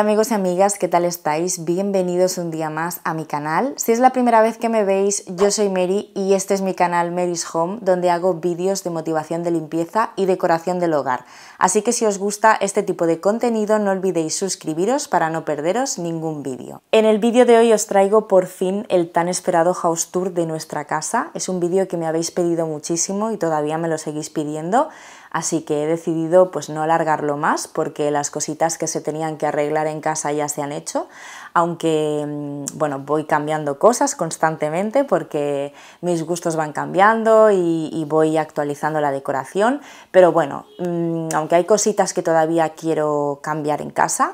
amigos y amigas, ¿qué tal estáis? Bienvenidos un día más a mi canal. Si es la primera vez que me veis, yo soy Mary y este es mi canal Mary's Home, donde hago vídeos de motivación de limpieza y decoración del hogar. Así que si os gusta este tipo de contenido, no olvidéis suscribiros para no perderos ningún vídeo. En el vídeo de hoy os traigo por fin el tan esperado house tour de nuestra casa. Es un vídeo que me habéis pedido muchísimo y todavía me lo seguís pidiendo así que he decidido pues no alargarlo más porque las cositas que se tenían que arreglar en casa ya se han hecho, aunque mm, bueno, voy cambiando cosas constantemente porque mis gustos van cambiando y, voy actualizando la decoración, pero bueno, mm, aunque hay cositas que todavía quiero cambiar en casa,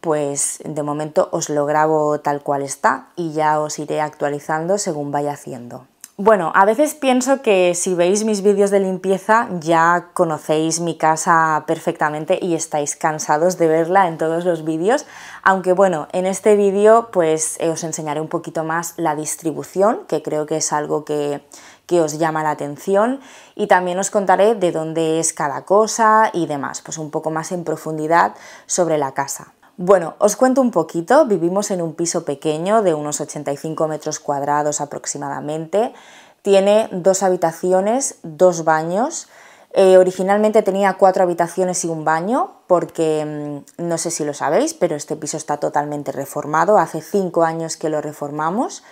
pues de momento os lo grabo tal cual está y ya os iré actualizando según vaya haciendo. Bueno, a veces pienso que si veis mis vídeos de limpieza ya conocéis mi casa perfectamente y estáis cansados de verla en todos los vídeos, aunque bueno, en este vídeo pues os enseñaré un poquito más la distribución, que creo que es algo que, que os llama la atención y también os contaré de dónde es cada cosa y demás, pues un poco más en profundidad sobre la casa. Bueno, os cuento un poquito. Vivimos en un piso pequeño de unos 85 metros cuadrados aproximadamente. Tiene dos habitaciones, dos baños. Eh, originalmente tenía cuatro habitaciones y un baño, porque mm, no sé si lo sabéis, pero este piso está totalmente reformado. Hace cinco años que lo reformamos.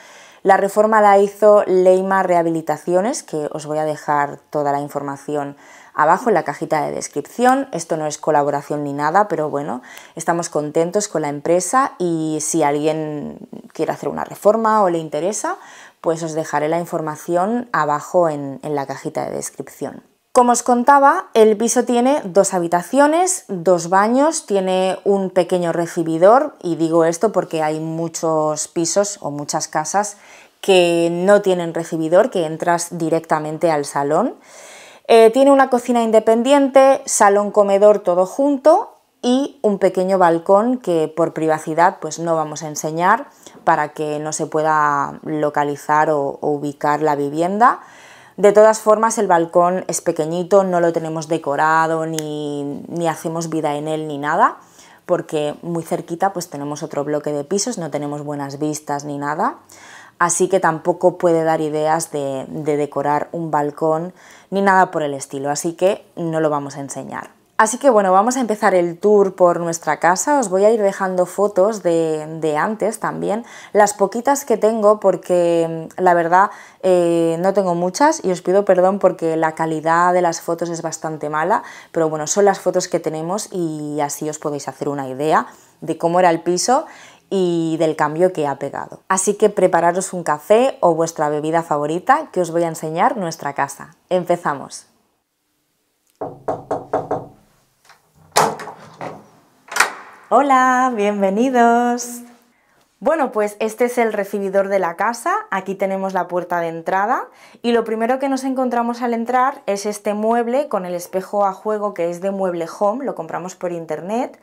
La reforma la hizo Leima Rehabilitaciones, que os voy a dejar toda la información abajo en la cajita de descripción. Esto no es colaboración ni nada, pero bueno, estamos contentos con la empresa y si alguien quiere hacer una reforma o le interesa, pues os dejaré la información abajo en, la cajita de descripción. Como os contaba, el piso tiene dos habitaciones, dos baños, tiene un pequeño recibidor y digo esto porque hay muchos pisos o muchas casas que no tienen recibidor, que entras directamente al salón. Eh, tiene una cocina independiente, salón-comedor todo junto y un pequeño balcón que por privacidad pues no vamos a enseñar para que no se pueda localizar o, ubicar la vivienda. De todas formas, el balcón es pequeñito, no lo tenemos decorado, ni, ni, hacemos vida en él, ni nada, porque muy cerquita pues tenemos otro bloque de pisos, no tenemos buenas vistas ni nada así que tampoco puede dar ideas de, decorar un balcón ni nada por el estilo, así que no lo vamos a enseñar. Así que bueno, vamos a empezar el tour por nuestra casa. Os voy a ir dejando fotos de, antes también, las poquitas que tengo porque mm, la verdad eh, no tengo muchas y os pido perdón porque la calidad de las fotos es bastante mala, pero bueno, son las fotos que tenemos y así os podéis hacer una idea de cómo era el piso y del cambio que ha pegado. Así que prepararos un café o vuestra bebida favorita que os voy a enseñar nuestra casa. ¡Empezamos! Hola, bienvenidos. Bueno, pues este es el recibidor de la casa, aquí tenemos la puerta de entrada y lo primero que nos encontramos al entrar es este mueble con el espejo a juego que es de Mueble Home, lo compramos por internet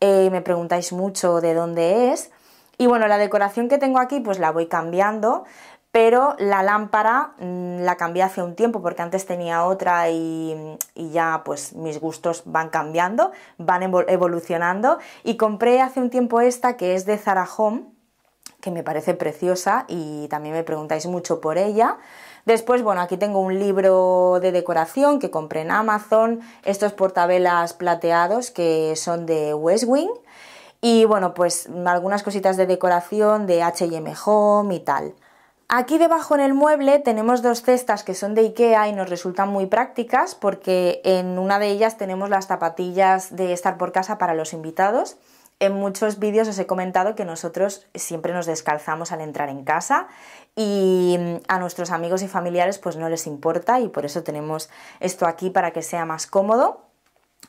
eh, me preguntáis mucho de dónde es. Y bueno, la decoración que tengo aquí pues la voy cambiando, pero la lámpara mm, la cambié hace un tiempo porque antes tenía otra y, y ya pues mis gustos van cambiando, van evolucionando y compré hace un tiempo esta que es de Zara Home, que me parece preciosa y también me preguntáis mucho por ella. Después, bueno, aquí tengo un libro de decoración que compré en Amazon, estos portabelas plateados que son de West Wing y bueno, pues algunas cositas de decoración de H&M Home y tal. Aquí debajo en el mueble tenemos dos cestas que son de Ikea y nos resultan muy prácticas porque en una de ellas tenemos las zapatillas de estar por casa para los invitados en muchos vídeos os he comentado que nosotros siempre nos descalzamos al entrar en casa y mm, a nuestros amigos y familiares pues no les importa y por eso tenemos esto aquí para que sea más cómodo.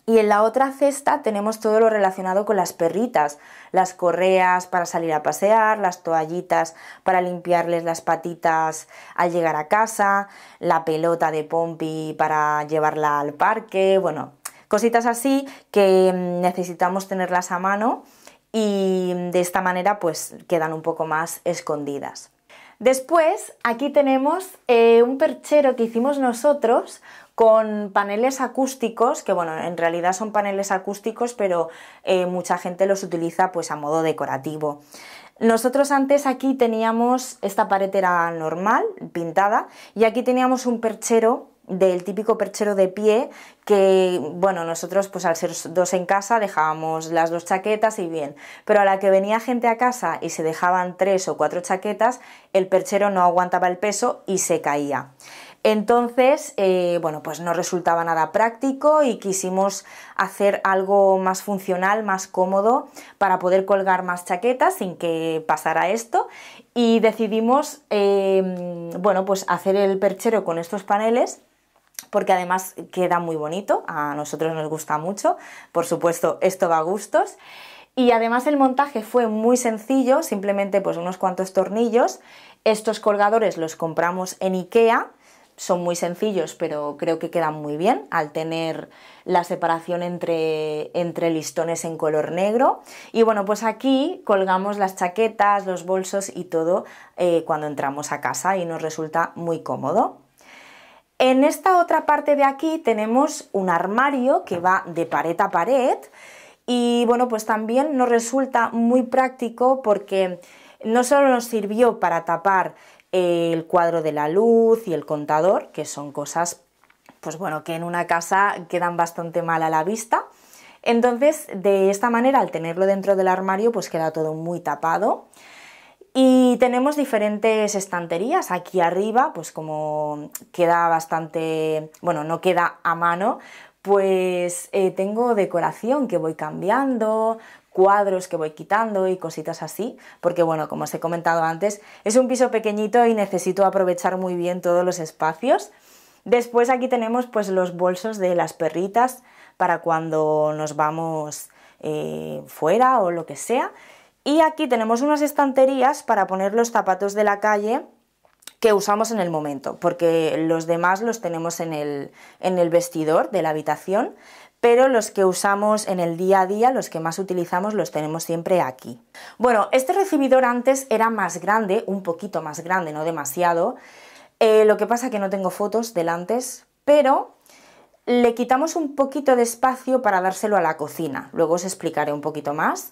Y en la otra cesta tenemos todo lo relacionado con las perritas, las correas para salir a pasear, las toallitas para limpiarles las patitas al llegar a casa, la pelota de Pompi para llevarla al parque, bueno, Cositas así que mm, necesitamos tenerlas a mano y mm, de esta manera pues quedan un poco más escondidas. Después aquí tenemos eh, un perchero que hicimos nosotros con paneles acústicos, que bueno, en realidad son paneles acústicos, pero eh, mucha gente los utiliza pues a modo decorativo. Nosotros antes aquí teníamos, esta pared era normal, pintada, y aquí teníamos un perchero del típico perchero de pie que, bueno, nosotros pues al ser dos en casa dejábamos las dos chaquetas y bien, pero a la que venía gente a casa y se dejaban tres o cuatro chaquetas, el perchero no aguantaba el peso y se caía. Entonces, eh, bueno, pues no resultaba nada práctico y quisimos hacer algo más funcional, más cómodo, para poder colgar más chaquetas sin que pasara esto. Y decidimos, eh, bueno, pues hacer el perchero con estos paneles porque además queda muy bonito, a nosotros nos gusta mucho, por supuesto esto va a gustos. Y además el montaje fue muy sencillo, simplemente pues unos cuantos tornillos. Estos colgadores los compramos en Ikea, son muy sencillos pero creo que quedan muy bien al tener la separación entre, listones en color negro. Y bueno, pues aquí colgamos las chaquetas, los bolsos y todo eh, cuando entramos a casa y nos resulta muy cómodo. En esta otra parte de aquí tenemos un armario que va de pared a pared y bueno, pues también nos resulta muy práctico porque no solo nos sirvió para tapar eh, el cuadro de la luz y el contador, que son cosas pues bueno, que en una casa quedan bastante mal a la vista. Entonces, de esta manera, al tenerlo dentro del armario, pues queda todo muy tapado. Y tenemos diferentes estanterías. Aquí arriba, pues como queda bastante, bueno, no queda a mano, pues eh, tengo decoración que voy cambiando, cuadros que voy quitando y cositas así, porque bueno, como os he comentado antes, es un piso pequeñito y necesito aprovechar muy bien todos los espacios. Después aquí tenemos pues los bolsos de las perritas para cuando nos vamos eh, fuera o lo que sea. Y aquí tenemos unas estanterías para poner los zapatos de la calle que usamos en el momento, porque los demás los tenemos en el, vestidor de la habitación, pero los que usamos en el día a día, los que más utilizamos, los tenemos siempre aquí. Bueno, este recibidor antes era más grande, un poquito más grande, no demasiado, eh, lo que pasa que no tengo fotos del antes, pero le quitamos un poquito de espacio para dárselo a la cocina, luego os explicaré un poquito más.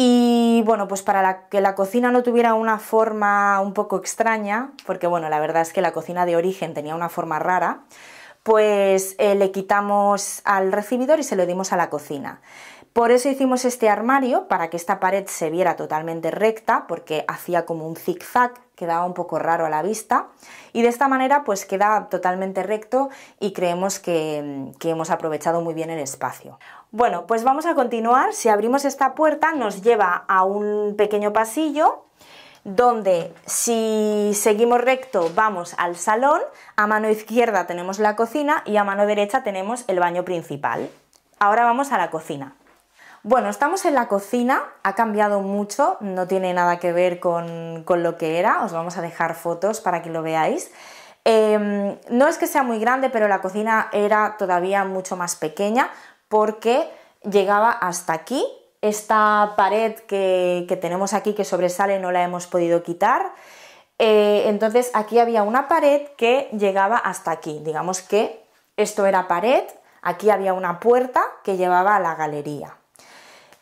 Y bueno, pues para que la cocina no tuviera una forma un poco extraña, porque bueno, la verdad es que la cocina de origen tenía una forma rara, pues eh, le quitamos al recibidor y se lo dimos a la cocina. Por eso hicimos este armario, para que esta pared se viera totalmente recta, porque hacía como un zigzag, quedaba un poco raro a la vista, y de esta manera pues queda totalmente recto y creemos que hemos aprovechado muy bien el espacio. Bueno, pues vamos a continuar. Si abrimos esta puerta nos lleva a un pequeño pasillo donde si seguimos recto vamos al salón, a mano izquierda tenemos la cocina y a mano derecha tenemos el baño principal. Ahora vamos a la cocina. Bueno, estamos en la cocina, ha cambiado mucho, no tiene nada que ver con, lo que era, os vamos a dejar fotos para que lo veáis. Em, no es que sea muy grande, pero la cocina era todavía mucho más pequeña porque llegaba hasta aquí. Esta pared que, tenemos aquí que sobresale no la hemos podido quitar. Eh, entonces aquí había una pared que llegaba hasta aquí. Digamos que esto era pared, aquí había una puerta que llevaba a la galería.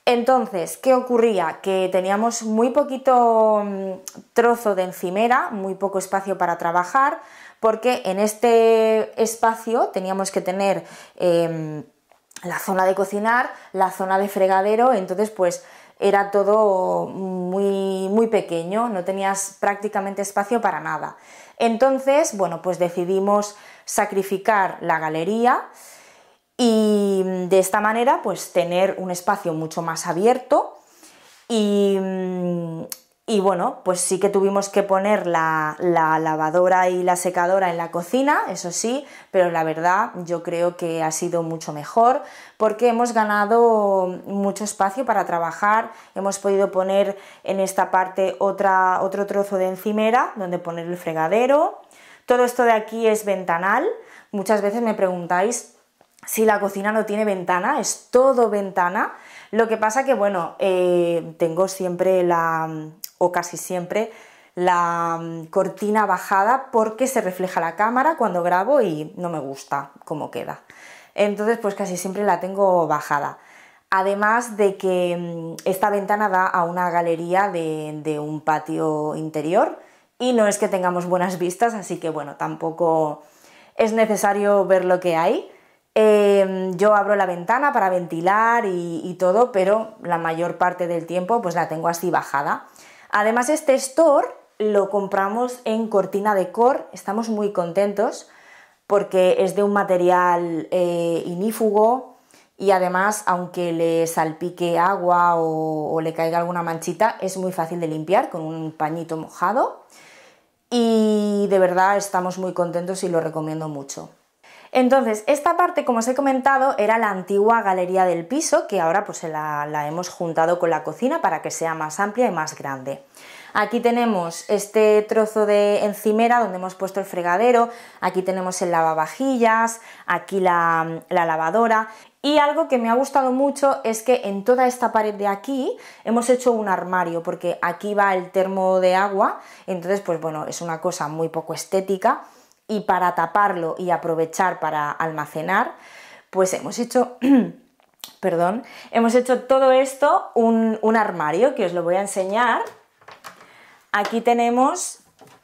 Entonces, ¿qué ocurría? Que teníamos muy poquito mm, trozo de encimera, muy poco espacio para trabajar, porque en este espacio teníamos que tener em, la zona de cocinar, la zona de fregadero, entonces pues era todo muy, muy pequeño, no tenías prácticamente espacio para nada. Entonces, bueno, pues decidimos sacrificar la galería, y mm, de esta manera pues tener un espacio mucho más abierto y, mm, bueno, pues sí que tuvimos que poner la, lavadora y la secadora en la cocina, eso sí, pero la verdad yo creo que ha sido mucho mejor porque hemos ganado mucho espacio para trabajar, hemos podido poner en esta parte otro trozo de encimera donde poner el fregadero. Todo esto de aquí es ventanal. Muchas veces me preguntáis si la cocina no tiene ventana, es todo ventana. Lo que pasa que, bueno, eh, tengo siempre la, o casi siempre, la mm, cortina bajada porque se refleja la cámara cuando grabo y no me gusta cómo queda. Entonces, pues casi siempre la tengo bajada. Además de que mm, esta ventana da a una galería de un patio interior y no es que tengamos buenas vistas, así que bueno, tampoco es necesario ver lo que hay. Em, yo abro la ventana para ventilar y, todo, pero la mayor parte del tiempo pues la tengo así bajada. Además este store lo compramos en Cortina Decor, estamos muy contentos porque es de un material eh, inífugo y además aunque le salpique agua o le caiga alguna manchita es muy fácil de limpiar con un pañito mojado y de verdad estamos muy contentos y lo recomiendo mucho. Entonces, esta parte, como os he comentado, era la antigua galería del piso, que ahora pues la, hemos juntado con la cocina para que sea más amplia y más grande. Aquí tenemos este trozo de encimera donde hemos puesto el fregadero, aquí tenemos el lavavajillas, aquí la, la, lavadora y algo que me ha gustado mucho es que en toda esta pared de aquí hemos hecho un armario porque aquí va el termo de agua, entonces pues bueno, es una cosa muy poco estética y para taparlo y aprovechar para almacenar, pues hemos hecho, perdón, hemos hecho todo esto un, armario que os lo voy a enseñar. Aquí tenemos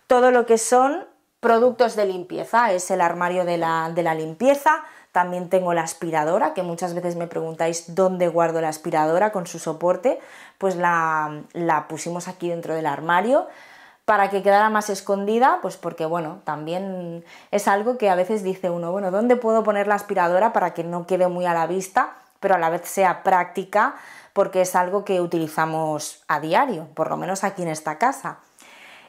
todo lo que son productos de limpieza, es el armario de la, de la limpieza, también tengo la aspiradora, que muchas veces me preguntáis dónde guardo la aspiradora con su soporte, pues la, la, pusimos aquí dentro del armario para que quedara más escondida, pues porque bueno, también es algo que a veces dice uno, bueno, ¿dónde puedo poner la aspiradora para que no quede muy a la vista, pero a la vez sea práctica? Porque es algo que utilizamos a diario, por lo menos aquí en esta casa.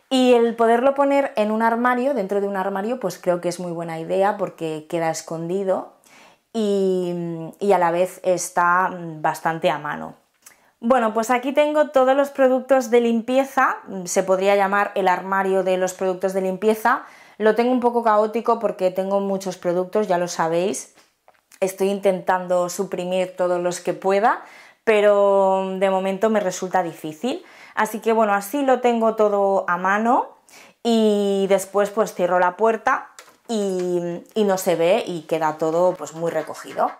Y el poderlo poner en un armario, dentro de un armario, pues creo que es muy buena idea porque queda escondido y, y a la vez está bastante a mano. Bueno, pues aquí tengo todos los productos de limpieza, se podría llamar el armario de los productos de limpieza. Lo tengo un poco caótico porque tengo muchos productos, ya lo sabéis. Estoy intentando suprimir todos los que pueda, pero de momento me resulta difícil. Así que bueno, así lo tengo todo a mano y después pues cierro la puerta y, no se ve y queda todo pues muy recogido.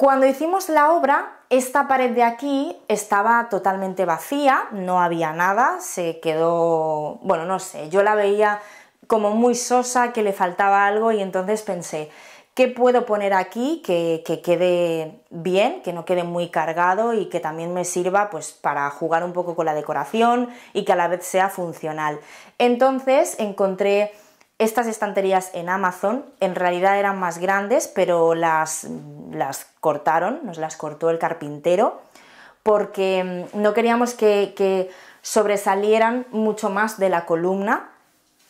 Cuando hicimos la obra, esta pared de aquí estaba totalmente vacía, no había nada, se quedó, bueno, no sé, yo la veía como muy sosa, que le faltaba algo y entonces pensé, ¿qué puedo poner aquí que, que, quede bien, que no quede muy cargado y que también me sirva pues para jugar un poco con la decoración y que a la vez sea funcional? Entonces encontré estas estanterías en Amazon, en realidad eran más grandes, pero las las cortaron, nos las cortó el carpintero, porque mm, no queríamos que, sobresalieran mucho más de la columna,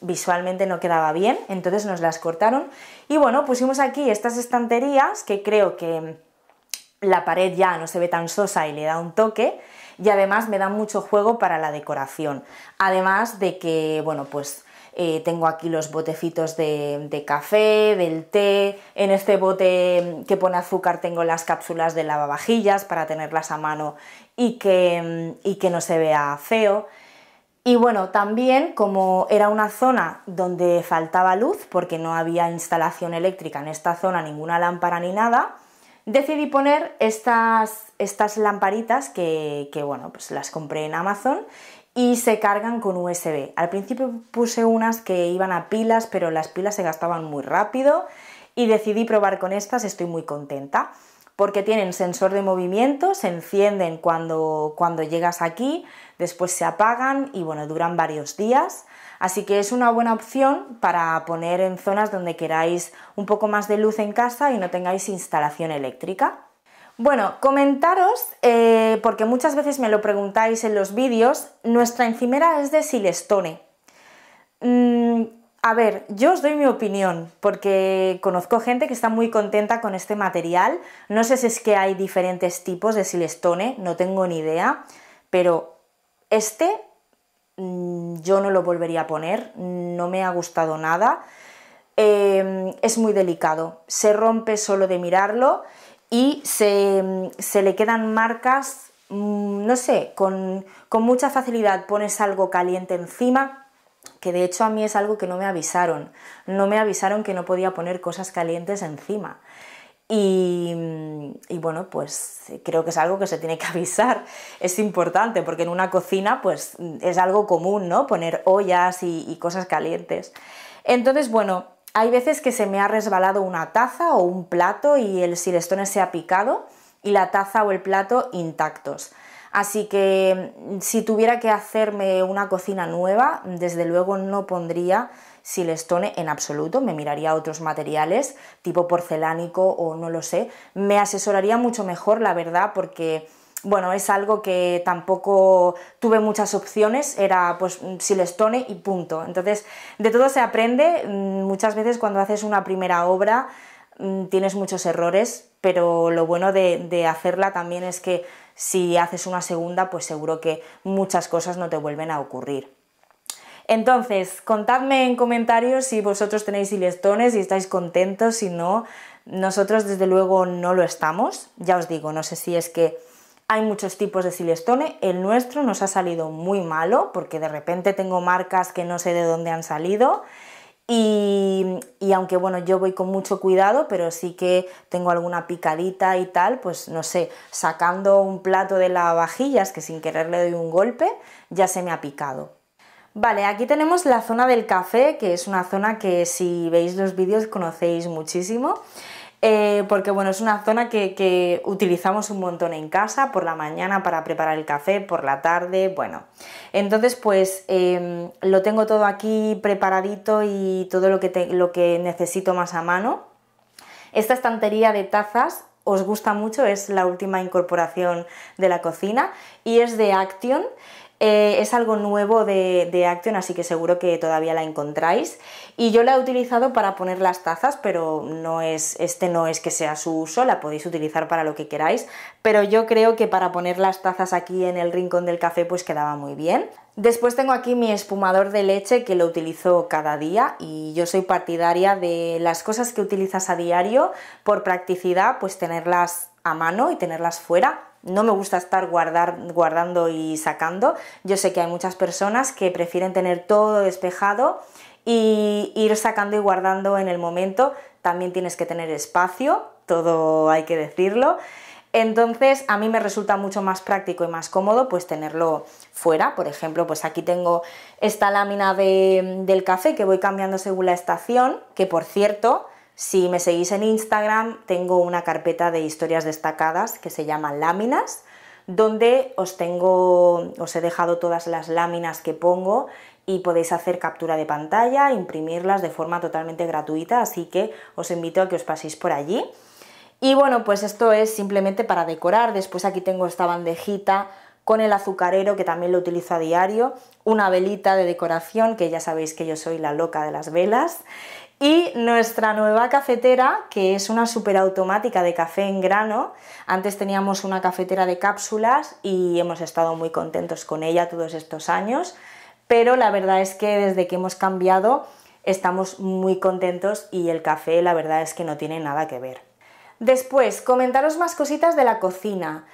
visualmente no quedaba bien, entonces nos las cortaron. Y bueno, pusimos aquí estas estanterías que creo que mm, la pared ya no se ve tan sosa y le da un toque y además me da mucho juego para la decoración. Además de que, bueno, pues eh, tengo aquí los botecitos de, café, del té, en este bote que pone azúcar tengo las cápsulas de lavavajillas para tenerlas a mano mm, y que, no se vea feo. Y bueno, también como era una zona donde faltaba luz, porque no había instalación eléctrica en esta zona, ninguna lámpara ni nada, decidí poner estas, lamparitas que, que, bueno, pues las compré en Amazon y se cargan con USB. Al principio puse unas que iban a pilas, pero las pilas se gastaban muy rápido y decidí probar con estas, estoy muy contenta porque tienen sensor de movimiento, se encienden cuando, cuando llegas aquí, después se apagan y bueno, duran varios días. Así que es una buena opción para poner en zonas donde queráis un poco más de luz en casa y no tengáis instalación eléctrica. Bueno, comentaros, eh, porque muchas veces me lo preguntáis en los vídeos, nuestra encimera es de Silestone. Mm, a ver, yo os doy mi opinión, porque conozco gente que está muy contenta con este material. No sé si es que hay diferentes tipos de Silestone, no tengo ni idea, pero este mm, yo no lo volvería a poner, no me ha gustado nada. Eh, es muy delicado, se rompe solo de mirarlo y se, le quedan marcas, mm, no sé, con, mucha facilidad pones algo caliente encima que de hecho a mí es algo que no me avisaron, no me avisaron que no podía poner cosas calientes encima. Y, bueno, pues creo que es algo que se tiene que avisar. Es importante porque en una cocina pues es algo común, ¿no? Poner ollas y cosas calientes. Entonces, bueno, hay veces que se me ha resbalado una taza o un plato y el silestone se ha picado y la taza o el plato intactos. Así que mm, si tuviera que hacerme una cocina nueva, desde luego no pondría silestone en absoluto, me miraría otros materiales tipo porcelánico o no lo sé. Me asesoraría mucho mejor, la verdad, porque bueno, es algo que tampoco tuve muchas opciones, era pues silestone y punto. Entonces, de todo se aprende, mm, muchas veces cuando haces una primera obra mm, tienes muchos errores, pero lo bueno de, hacerla también es que si haces una segunda, pues seguro que muchas cosas no te vuelven a ocurrir. Entonces, contadme en comentarios si vosotros tenéis silestones, y estáis contentos, si no. Nosotros desde luego no lo estamos. Ya os digo, no sé si es que hay muchos tipos de silestone, el nuestro nos ha salido muy malo porque de repente tengo marcas que no sé de dónde han salido y, y, aunque bueno, yo voy con mucho cuidado, pero sí que tengo alguna picadita y tal, pues no sé, sacando un plato de lavavajillas que sin querer le doy un golpe, ya se me ha picado. Vale, aquí tenemos la zona del café, que es una zona que si veis los vídeos conocéis muchísimo. Eh, porque bueno, es una zona que, utilizamos un montón en casa, por la mañana para preparar el café, por la tarde, bueno. Entonces pues em, lo tengo todo aquí preparadito y todo lo que, lo que necesito más a mano. Esta estantería de tazas os gusta mucho, es la última incorporación de la cocina y es de Action. Eh, es algo nuevo de, de, Action, así que seguro que todavía la encontráis. Y yo la he utilizado para poner las tazas, pero no es, este no es que sea su uso, la podéis utilizar para lo que queráis, pero yo creo que para poner las tazas aquí en el rincón del café pues quedaba muy bien. Después tengo aquí mi espumador de leche que lo utilizo cada día y yo soy partidaria de las cosas que utilizas a diario por practicidad, pues tenerlas a mano y tenerlas fuera no me gusta estar guardando y sacando. Yo sé que hay muchas personas que prefieren tener todo despejado y ir sacando y guardando en el momento. También tienes que tener espacio, todo hay que decirlo. Entonces a mí me resulta mucho más práctico y más cómodo pues tenerlo fuera. Por ejemplo, pues aquí tengo esta lámina del café que voy cambiando según la estación, que por cierto, si me seguís en Instagram, tengo una carpeta de historias destacadas que se llama Láminas, donde os tengo, os he dejado todas las láminas que pongo y podéis hacer captura de pantalla, imprimirlas de forma totalmente gratuita, así que os invito a que os paséis por allí. Y bueno, pues esto es simplemente para decorar, después aquí tengo esta bandejita con el azucarero que también lo utilizo a diario, una velita de decoración que ya sabéis que yo soy la loca de las velas y nuestra nueva cafetera, que es una superautomática de café en grano. Antes teníamos una cafetera de cápsulas y hemos estado muy contentos con ella todos estos años, pero la verdad es que desde que hemos cambiado estamos muy contentos y el café la verdad es que no tiene nada que ver. Después, comentaros más cositas de la cocina.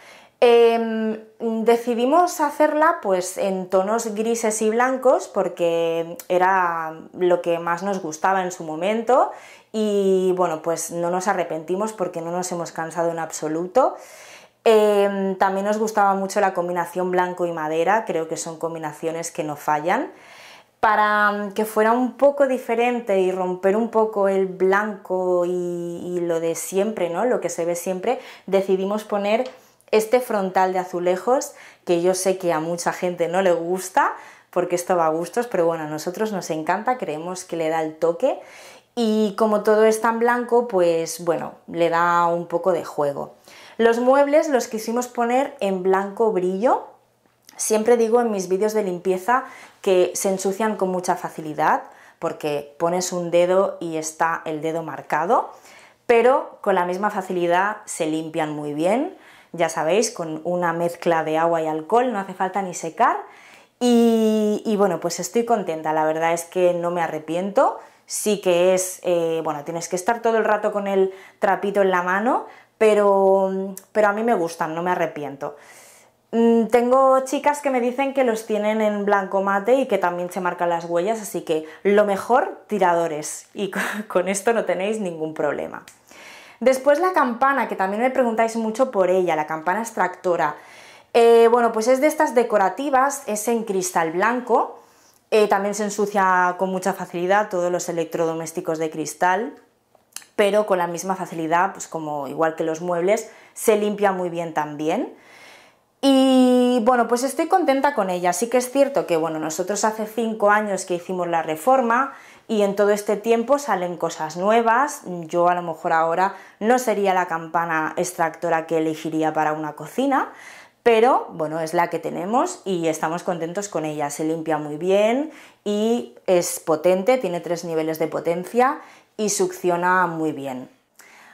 Em, decidimos hacerla pues en tonos grises y blancos porque era lo que más nos gustaba en su momento y bueno pues no nos arrepentimos porque no nos hemos cansado en absoluto. Em, también nos gustaba mucho la combinación blanco y madera, creo que son combinaciones que no fallan. Para mm, que fuera un poco diferente y romper un poco el blanco y, y lo de siempre, ¿no? Lo que se ve siempre, decidimos poner este frontal de azulejos, que yo sé que a mucha gente no le gusta, porque esto va a gustos, pero bueno, a nosotros nos encanta, creemos que le da el toque. Y como todo es tan blanco, pues bueno, le da un poco de juego. Los muebles los quisimos poner en blanco brillo. Siempre digo en mis vídeos de limpieza que se ensucian con mucha facilidad porque pones un dedo y está el dedo marcado, pero con la misma facilidad se limpian muy bien ya sabéis, con una mezcla de agua y alcohol, no hace falta ni secar. Y, bueno, pues estoy contenta, la verdad es que no me arrepiento, sí que es, eh, bueno, tienes que estar todo el rato con el trapito en la mano, pero, pero a mí me gustan, no me arrepiento. Mm, tengo chicas que me dicen que los tienen en blanco mate y que también se marcan las huellas, así que lo mejor, tiradores. Y con esto no tenéis ningún problema. Después la campana, que también me preguntáis mucho por ella, la campana extractora. Eh, bueno, pues es de estas decorativas, es en cristal blanco, eh, también se ensucia con mucha facilidad todos los electrodomésticos de cristal, pero con la misma facilidad, pues como igual que los muebles, se limpia muy bien también. Y bueno, pues estoy contenta con ella. Sí que es cierto que bueno, nosotros hace cinco años que hicimos la reforma, y en todo este tiempo salen cosas nuevas. Yo a lo mejor ahora no sería la campana extractora que elegiría para una cocina, pero bueno, es la que tenemos y estamos contentos con ella. Se limpia muy bien y es potente, tiene tres niveles de potencia y succiona muy bien.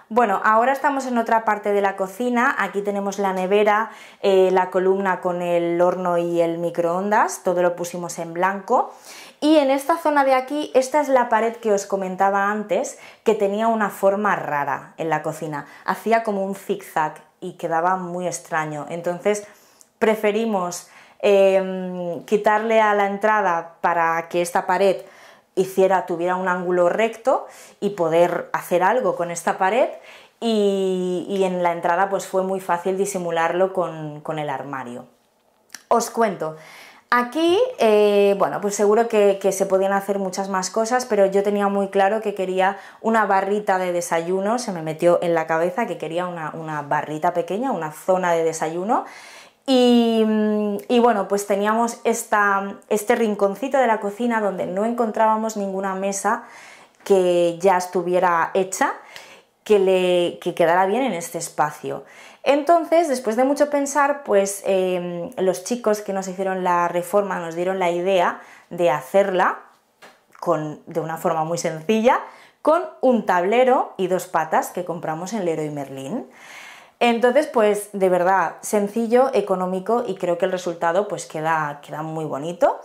Bueno, ahora estamos en otra parte de la cocina, aquí tenemos la nevera, eh, la columna con el horno y el microondas, todo lo pusimos en blanco. Y en esta zona de aquí, esta es la pared que os comentaba antes, que tenía una forma rara en la cocina, hacía como un zigzag y quedaba muy extraño. Entonces preferimos em, quitarle a la entrada para que esta pared hiciera, tuviera un ángulo recto y poder hacer algo con esta pared y, en la entrada pues fue muy fácil disimularlo con, el armario. Os cuento, Aquí, eh, bueno, pues seguro que, se podían hacer muchas más cosas, pero yo tenía muy claro que quería una barrita de desayuno, se me metió en la cabeza que quería una, una barrita pequeña, una zona de desayuno, y, bueno, pues teníamos este rinconcito de la cocina donde no encontrábamos ninguna mesa que ya estuviera hecha, que, le, que quedara bien en este espacio. Entonces, después de mucho pensar, pues em, los chicos que nos hicieron la reforma nos dieron la idea de hacerla con, de una forma muy sencilla, con un tablero y dos patas que compramos en Leroy Merlín. Entonces, pues de verdad, sencillo, económico y creo que el resultado pues queda, queda muy bonito.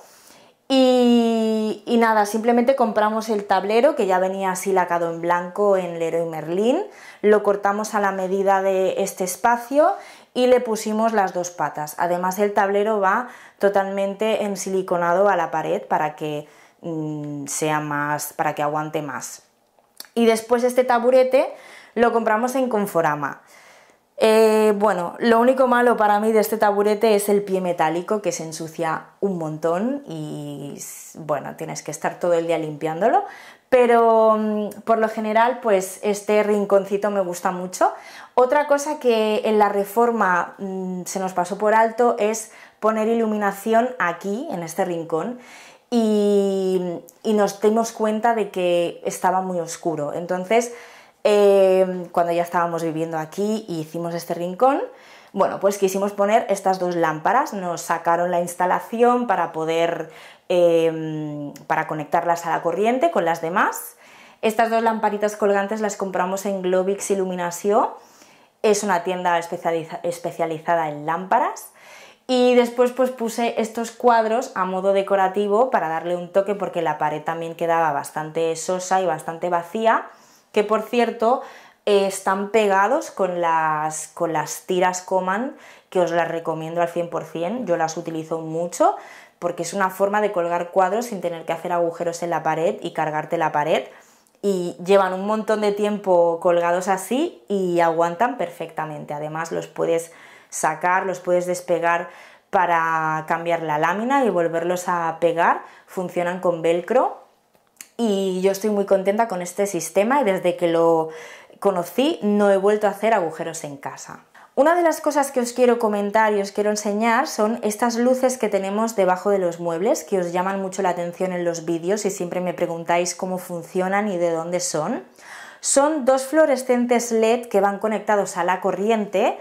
Y, nada, simplemente compramos el tablero que ya venía así lacado en blanco en Leroy Merlin, lo cortamos a la medida de este espacio y le pusimos las dos patas. Además el tablero va totalmente ensiliconado a la pared para que mm, sea más, para que aguante más. Y después este taburete lo compramos en Conforama. Eh, bueno, lo único malo para mí de este taburete es el pie metálico que se ensucia un montón y bueno, tienes que estar todo el día limpiándolo, pero mm, por lo general pues este rinconcito me gusta mucho. Otra cosa que en la reforma mm, se nos pasó por alto es poner iluminación aquí, en este rincón. Y, y nos dimos cuenta de que estaba muy oscuro. Entonces, Em, cuando ya estábamos viviendo aquí y hicimos este rincón, bueno, pues quisimos poner estas dos lámparas, nos sacaron la instalación para poder, em, para conectarlas a la corriente con las demás. Estas dos lamparitas colgantes las compramos en Globix Iluminación, es una tienda especializada en lámparas. Y después pues puse estos cuadros a modo decorativo para darle un toque porque la pared también quedaba bastante sosa y bastante vacía que por cierto eh, están pegados con las, con las tiras Coman, que os las recomiendo al 100%, yo las utilizo mucho, porque es una forma de colgar cuadros sin tener que hacer agujeros en la pared y cargarte la pared. Y llevan un montón de tiempo colgados así y aguantan perfectamente. Además los puedes sacar, los puedes despegar para cambiar la lámina y volverlos a pegar. Funcionan con velcro y yo estoy muy contenta con este sistema y desde que lo conocí no he vuelto a hacer agujeros en casa. Una de las cosas que os quiero comentar y os quiero enseñar son estas luces que tenemos debajo de los muebles que os llaman mucho la atención en los vídeos y siempre me preguntáis cómo funcionan y de dónde son. Son dos fluorescentes LED que van conectados a la corriente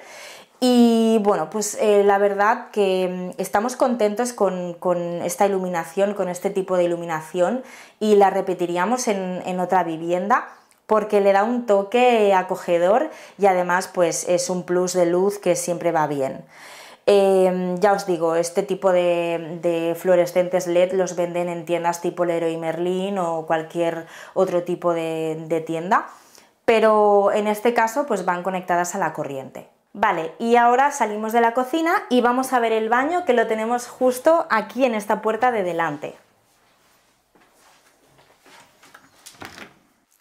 y bueno, pues eh, la verdad que mm, estamos contentos con, esta iluminación, con este tipo de iluminación y la repetiríamos en, otra vivienda porque le da un toque acogedor y además pues es un plus de luz que siempre va bien. Em, ya os digo, este tipo de, fluorescentes LED los venden en tiendas tipo Leroy Merlin o cualquier otro tipo de, de tienda, pero en este caso pues van conectadas a la corriente. Vale, y ahora salimos de la cocina y vamos a ver el baño que lo tenemos justo aquí en esta puerta de delante.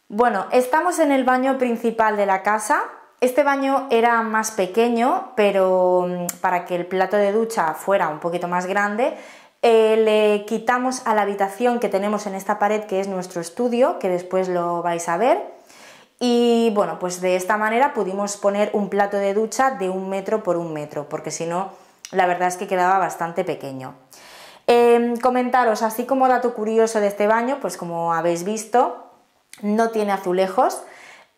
Bueno, estamos en el baño principal de la casa. Este baño era más pequeño, pero mm, para que el plato de ducha fuera un poquito más grande, eh, le quitamos a la habitación que tenemos en esta pared, que es nuestro estudio, que después lo vais a ver. Y bueno, pues de esta manera pudimos poner un plato de ducha de un metro por un metro, porque si no, la verdad es que quedaba bastante pequeño. Em, comentaros, así como dato curioso de este baño, pues como habéis visto, no tiene azulejos.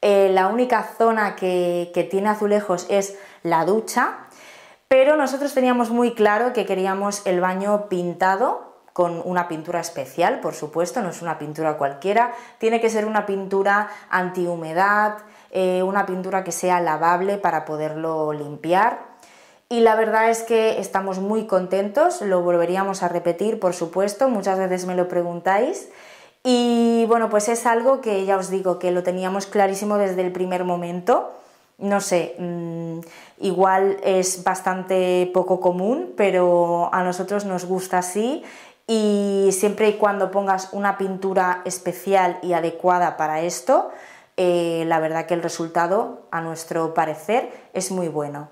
Eh, la única zona que tiene azulejos es la ducha, pero nosotros teníamos muy claro que queríamos el baño pintado con una pintura especial, por supuesto, no es una pintura cualquiera, tiene que ser una pintura antihumedad, eh, una pintura que sea lavable para poderlo limpiar. Y la verdad es que estamos muy contentos, lo volveríamos a repetir, por supuesto, muchas veces me lo preguntáis. Y bueno, pues es algo que ya os digo que lo teníamos clarísimo desde el primer momento. No sé, mm, igual es bastante poco común, pero a nosotros nos gusta así y siempre y cuando pongas una pintura especial y adecuada para esto, eh, la verdad que el resultado, a nuestro parecer, es muy bueno.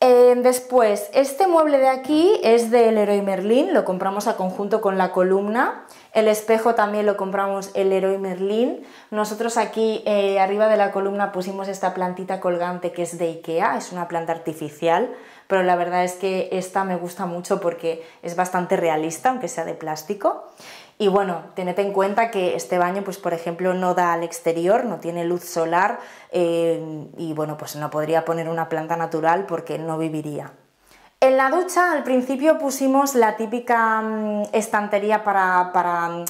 Eh, después, este mueble de aquí es del Leroy Merlin, lo compramos a conjunto con la columna. El espejo también lo compramos el Leroy Merlin. Nosotros aquí eh, arriba de la columna pusimos esta plantita colgante que es de Ikea, es una planta artificial pero la verdad es que esta me gusta mucho porque es bastante realista, aunque sea de plástico. Y bueno, tened en cuenta que este baño, pues por ejemplo, no da al exterior, no tiene luz solar eh, y bueno, pues no podría poner una planta natural porque no viviría. En la ducha al principio pusimos la típica mm, estantería para, mm,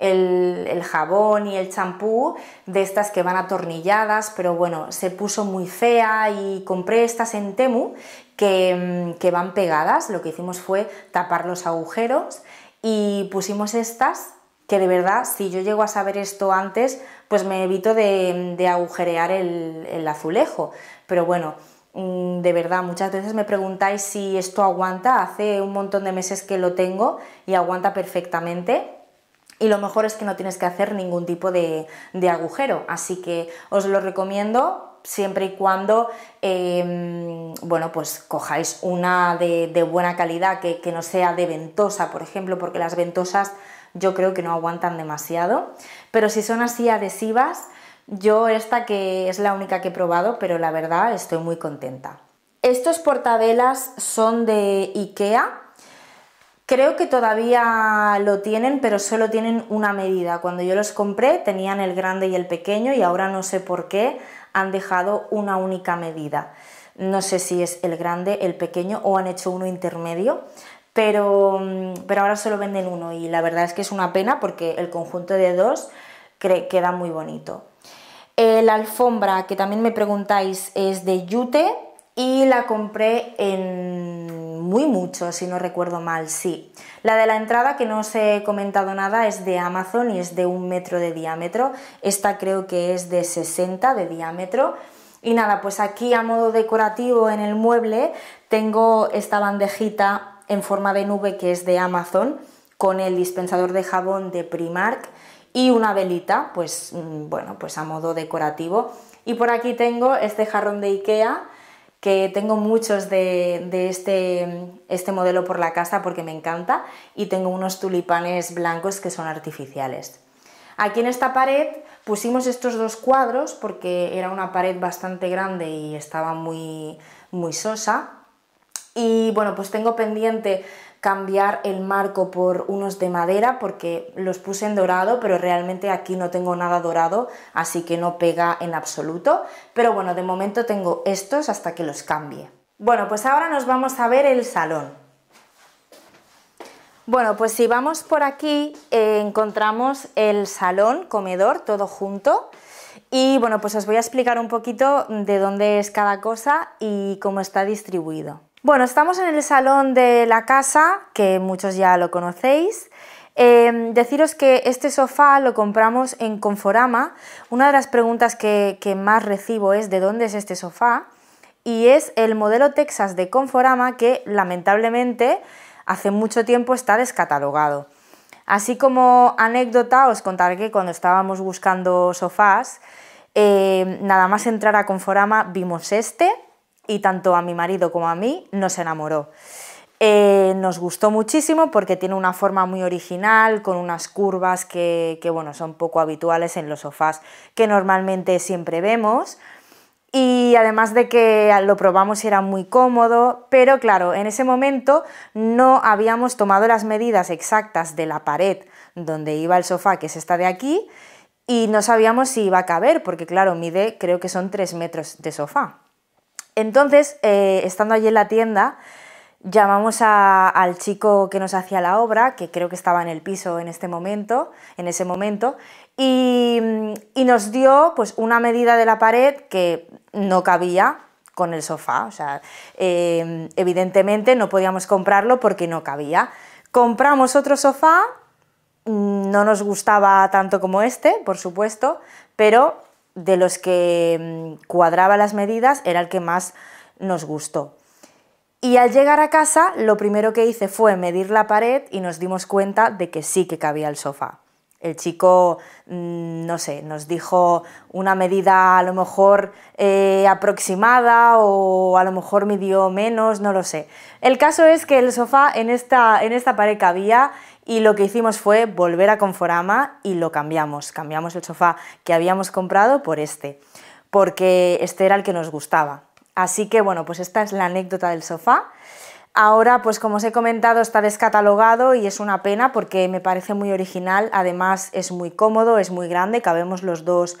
el, el, jabón y el champú, de estas que van atornilladas, pero bueno, se puso muy fea y compré estas en Temu Mm, que, van pegadas, lo que hicimos fue tapar los agujeros y pusimos estas que de verdad, si yo llego a saber esto antes, pues me evito de, agujerear el, azulejo. Pero bueno, mm, de verdad, muchas veces me preguntáis si esto aguanta. Hace un montón de meses que lo tengo y aguanta perfectamente. Y lo mejor es que no tienes que hacer ningún tipo de agujero. Así que os lo recomiendo siempre y cuando em, bueno, pues cojáis una de, buena calidad, que, que, no sea de ventosa, por ejemplo, porque las ventosas yo creo que no aguantan demasiado. Pero si son así adhesivas, yo esta que es la única que he probado, pero la verdad estoy muy contenta. Estos portavelas son de IKEA. Creo que todavía lo tienen, pero solo tienen una medida. Cuando yo los compré tenían el grande y el pequeño y ahora no sé por qué han dejado una única medida. No sé si es el grande, el pequeño o han hecho uno intermedio, pero, mm, pero ahora solo venden uno y la verdad es que es una pena porque el conjunto de dos queda muy bonito. Eh, la alfombra, que también me preguntáis, es de Yute y la compré en muy mucho, si no recuerdo mal, sí. La de la entrada, que no os he comentado nada, es de Amazon y es de un metro de diámetro. Esta creo que es de 60 de diámetro. Y nada, pues aquí a modo decorativo en el mueble tengo esta bandejita en forma de nube que es de Amazon con el dispensador de jabón de Primark y una velita, pues mm, bueno, pues a modo decorativo. Y por aquí tengo este jarrón de Ikea que tengo muchos de, este, este, modelo por la casa porque me encanta y tengo unos tulipanes blancos que son artificiales. Aquí en esta pared pusimos estos dos cuadros porque era una pared bastante grande y estaba muy, muy sosa. Y bueno, pues tengo pendiente cambiar el marco por unos de madera porque los puse en dorado, pero realmente aquí no tengo nada dorado, así que no pega en absoluto. Pero bueno, de momento tengo estos hasta que los cambie. Bueno, pues ahora nos vamos a ver el salón. Bueno, pues si vamos por aquí eh, encontramos el salón, comedor, todo junto. Y bueno, pues os voy a explicar un poquito de dónde es cada cosa y cómo está distribuido. Bueno, estamos en el salón de la casa, que muchos ya lo conocéis. Em, deciros que este sofá lo compramos en Conforama. Una de las preguntas que, más recibo es ¿de dónde es este sofá? Y es el modelo Texas de Conforama que lamentablemente hace mucho tiempo está descatalogado. Así como anécdota os contaré que cuando estábamos buscando sofás, eh, nada más entrar a Conforama vimos este y tanto a mi marido como a mí nos enamoró. Eh, nos gustó muchísimo porque tiene una forma muy original, con unas curvas que, bueno, son poco habituales en los sofás que normalmente siempre vemos. Y además de que lo probamos y era muy cómodo, pero claro, en ese momento no habíamos tomado las medidas exactas de la pared donde iba el sofá, que es esta de aquí, y no sabíamos si iba a caber, porque claro, mide creo que son 3 metros de sofá. Entonces, eh, estando allí en la tienda, llamamos al chico que nos hacía la obra, que creo que estaba en el piso en este momento, en ese momento, y, nos dio pues, una medida de la pared que no cabía con el sofá. O sea, eh, evidentemente no podíamos comprarlo porque no cabía. Compramos otro sofá, no nos gustaba tanto como este, por supuesto, pero de los que mm, cuadraba las medidas era el que más nos gustó. Y al llegar a casa, lo primero que hice fue medir la pared y nos dimos cuenta de que sí que cabía el sofá. El chico, mm, no sé, nos dijo una medida a lo mejor eh, aproximada o a lo mejor midió menos, no lo sé. El caso es que el sofá en esta, en esta pared cabía y lo que hicimos fue volver a Conforama y lo cambiamos. Cambiamos el sofá que habíamos comprado por este, porque este era el que nos gustaba. Así que bueno, pues esta es la anécdota del sofá. Ahora, pues como os he comentado, está descatalogado y es una pena porque me parece muy original, además es muy cómodo, es muy grande, cabemos los dos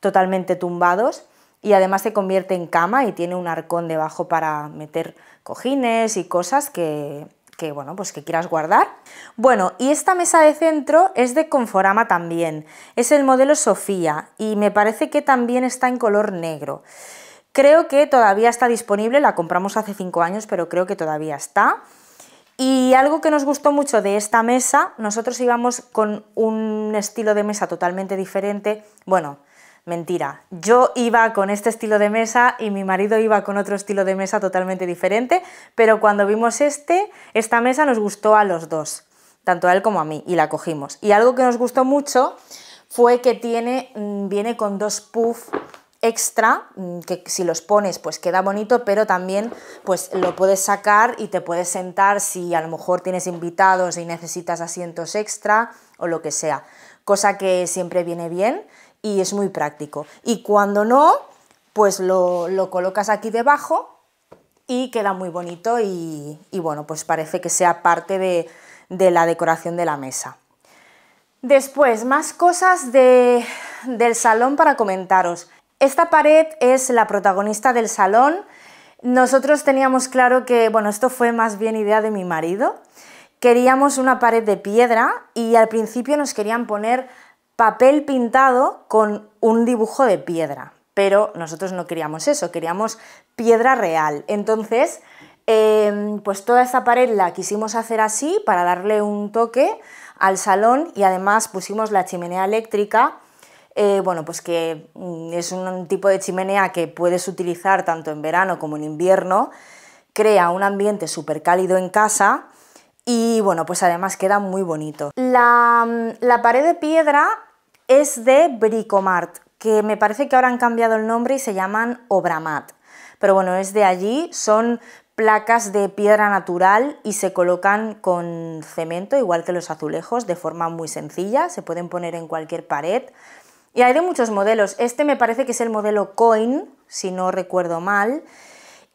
totalmente tumbados y además se convierte en cama y tiene un arcón debajo para meter cojines y cosas que que, bueno, pues que quieras guardar. Bueno, y esta mesa de centro es de Conforama también, es el modelo Sofía y me parece que también está en color negro. Creo que todavía está disponible, la compramos hace 5 años, pero creo que todavía está. Y algo que nos gustó mucho de esta mesa, nosotros íbamos con un estilo de mesa totalmente diferente, bueno, Mentira, yo iba con este estilo de mesa y mi marido iba con otro estilo de mesa totalmente diferente, pero cuando vimos este, esta mesa nos gustó a los dos, tanto a él como a mí, y la cogimos. Y algo que nos gustó mucho fue que tiene, mm, viene con dos puffs extra, mm, que si los pones pues queda bonito, pero también pues lo puedes sacar y te puedes sentar si a lo mejor tienes invitados y necesitas asientos extra o lo que sea, cosa que siempre viene bien y es muy práctico. Y cuando no, pues lo, colocas aquí debajo y queda muy bonito y, bueno, pues parece que sea parte de, la decoración de la mesa. Después, más cosas del salón para comentaros. Esta pared es la protagonista del salón. Nosotros teníamos claro que, bueno, esto fue más bien idea de mi marido. Queríamos una pared de piedra y al principio nos querían poner papel pintado con un dibujo de piedra, pero nosotros no queríamos eso, queríamos piedra real. Entonces, em, pues toda esta pared la quisimos hacer así para darle un toque al salón y además pusimos la chimenea eléctrica, eh, bueno, pues que mm, es un tipo de chimenea que puedes utilizar tanto en verano como en invierno, crea un ambiente súper cálido en casa y bueno, pues además queda muy bonito. la mm, pared de piedra es de Bricomart, que me parece que ahora han cambiado el nombre y se llaman Obramat. Pero bueno, es de allí, son placas de piedra natural y se colocan con cemento, igual que los azulejos, de forma muy sencilla, se pueden poner en cualquier pared. Y hay de muchos modelos, este me parece que es el modelo Coin, si no recuerdo mal,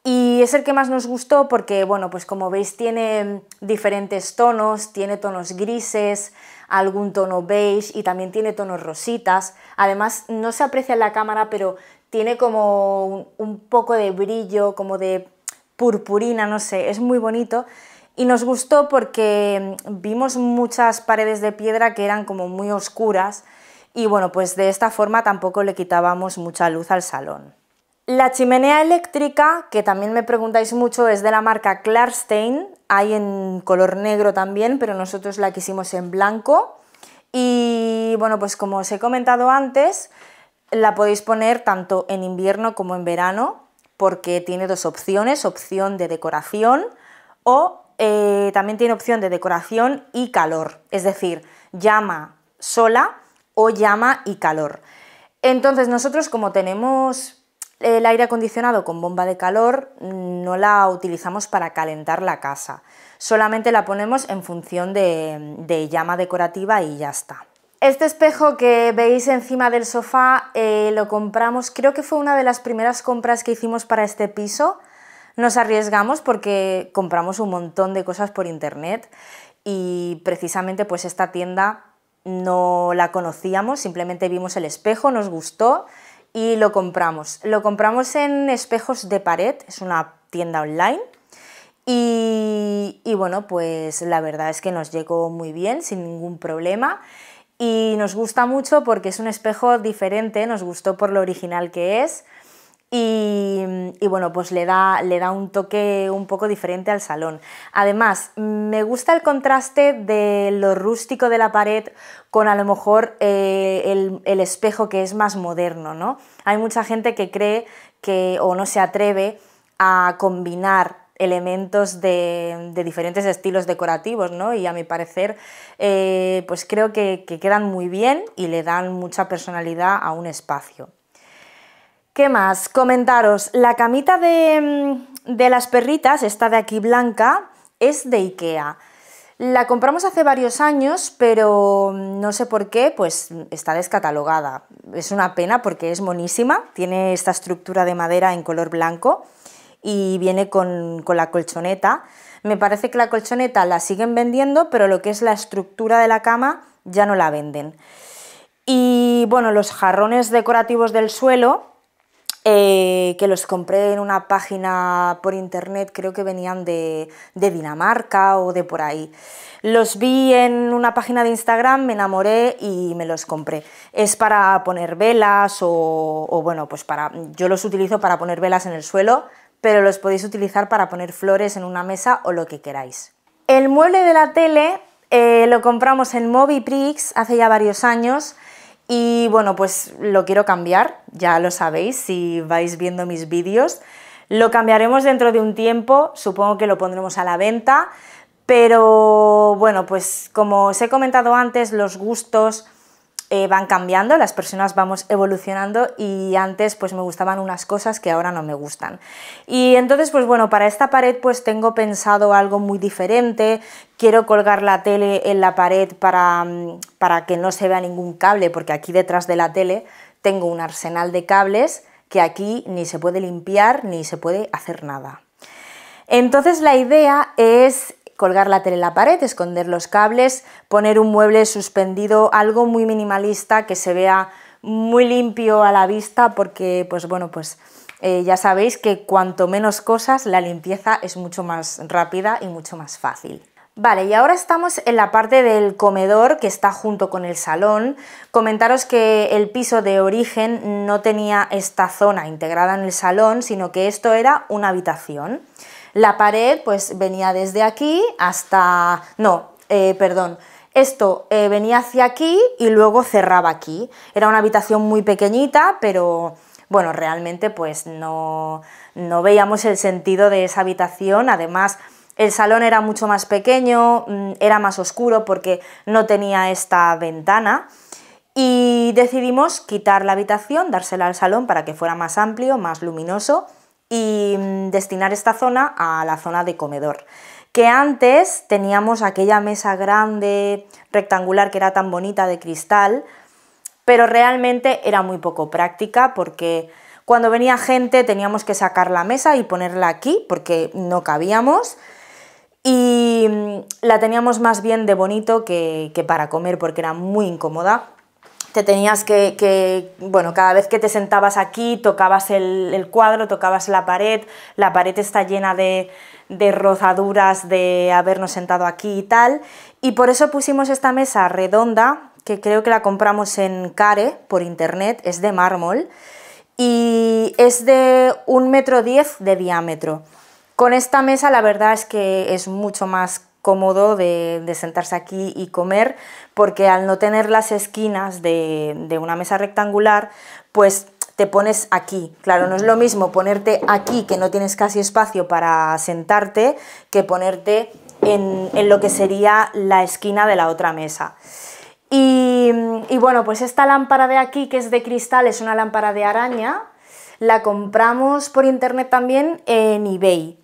y es el que más nos gustó porque, bueno, pues como veis tiene diferentes tonos, tiene tonos grises, algún tono beige y también tiene tonos rositas. Además, no se aprecia en la cámara, pero tiene como un, poco de brillo, como de purpurina, no sé, es muy bonito. Y nos gustó porque vimos muchas paredes de piedra que eran como muy oscuras y bueno, pues de esta forma tampoco le quitábamos mucha luz al salón. La chimenea eléctrica, que también me preguntáis mucho, es de la marca Clarstein. hay en color negro también, pero nosotros la quisimos en blanco. Y bueno, pues como os he comentado antes, la podéis poner tanto en invierno como en verano, porque tiene dos opciones, opción de decoración o eh, también tiene opción de decoración y calor, es decir, llama sola o llama y calor. Entonces nosotros como tenemos el aire acondicionado con bomba de calor mm, no la utilizamos para calentar la casa, solamente la ponemos en función de, llama decorativa y ya está. Este espejo que veis encima del sofá eh, lo compramos, creo que fue una de las primeras compras que hicimos para este piso. Nos arriesgamos porque compramos un montón de cosas por internet y precisamente pues esta tienda no la conocíamos, simplemente vimos el espejo, nos gustó y lo compramos. Lo compramos en Espejos de Pared, es una tienda online. Y, y, bueno, pues la verdad es que nos llegó muy bien, sin ningún problema. Y nos gusta mucho porque es un espejo diferente, nos gustó por lo original que es. Y, y bueno, pues le da, un toque un poco diferente al salón. Además, me gusta el contraste de lo rústico de la pared con a lo mejor eh, el, espejo que es más moderno, ¿no? Hay mucha gente que cree que o no se atreve a combinar elementos de, diferentes estilos decorativos, ¿no? Y a mi parecer, eh, pues creo que quedan muy bien y le dan mucha personalidad a un espacio. ¿Qué más? Comentaros, la camita mm, de, las perritas, esta de aquí blanca, es de Ikea. La compramos hace varios años, pero no sé por qué, pues está descatalogada. Es una pena porque es monísima, tiene esta estructura de madera en color blanco y viene con, con, la colchoneta. Me parece que la colchoneta la siguen vendiendo, pero lo que es la estructura de la cama ya no la venden. Y bueno, los jarrones decorativos del suelo eh, que los compré en una página por internet, creo que venían de, Dinamarca o de por ahí. Los vi en una página de Instagram, me enamoré y me los compré. Es para poner velas o, bueno, pues para, yo los utilizo para poner velas en el suelo, pero los podéis utilizar para poner flores en una mesa o lo que queráis. El mueble de la tele eh, lo compramos en Moby Prix hace ya varios años y bueno, pues lo quiero cambiar, ya lo sabéis si vais viendo mis vídeos. Lo cambiaremos dentro de un tiempo, supongo que lo pondremos a la venta, pero bueno, pues como os he comentado antes, los gustos eh, van cambiando, las personas vamos evolucionando y antes pues me gustaban unas cosas que ahora no me gustan. Y entonces pues bueno, para esta pared pues tengo pensado algo muy diferente, quiero colgar la tele en la pared para, mm, para que no se vea ningún cable, porque aquí detrás de la tele tengo un arsenal de cables que aquí ni se puede limpiar ni se puede hacer nada. Entonces la idea es colgar la tele en la pared, esconder los cables, poner un mueble suspendido, algo muy minimalista que se vea muy limpio a la vista porque, pues bueno, pues eh, ya sabéis que cuanto menos cosas la limpieza es mucho más rápida y mucho más fácil. Vale, y ahora estamos en la parte del comedor que está junto con el salón. Comentaros que el piso de origen no tenía esta zona integrada en el salón, sino que esto era una habitación. La pared pues venía desde aquí hasta... no, eh, perdón. Esto eh, venía hacia aquí y luego cerraba aquí. Era una habitación muy pequeñita, pero bueno, realmente pues no, no veíamos el sentido de esa habitación. Además, el salón era mucho más pequeño, mm, era más oscuro porque no tenía esta ventana y decidimos quitar la habitación, dársela al salón para que fuera más amplio, más luminoso y mm, destinar esta zona a la zona de comedor que antes teníamos aquella mesa grande, rectangular, que era tan bonita de cristal, pero realmente era muy poco práctica porque cuando venía gente teníamos que sacar la mesa y ponerla aquí porque no cabíamos y mm, la teníamos más bien de bonito que, que para comer porque era muy incómoda te tenías que, bueno, cada vez que te sentabas aquí tocabas el, cuadro, tocabas la pared, la pared está llena de, de rozaduras de habernos sentado aquí y tal, y por eso pusimos esta mesa redonda, que creo que la compramos en Care por internet, es de mármol, y es de un metro diez de diámetro. Con esta mesa la verdad es que es mucho más cómodo de, sentarse aquí y comer, porque al no tener las esquinas de, una mesa rectangular, pues te pones aquí. Claro, no es lo mismo ponerte aquí, que no tienes casi espacio para sentarte, que ponerte en, lo que sería la esquina de la otra mesa. y, bueno, pues esta lámpara de aquí, que es de cristal, es una lámpara de araña. La compramos por internet también en eBay.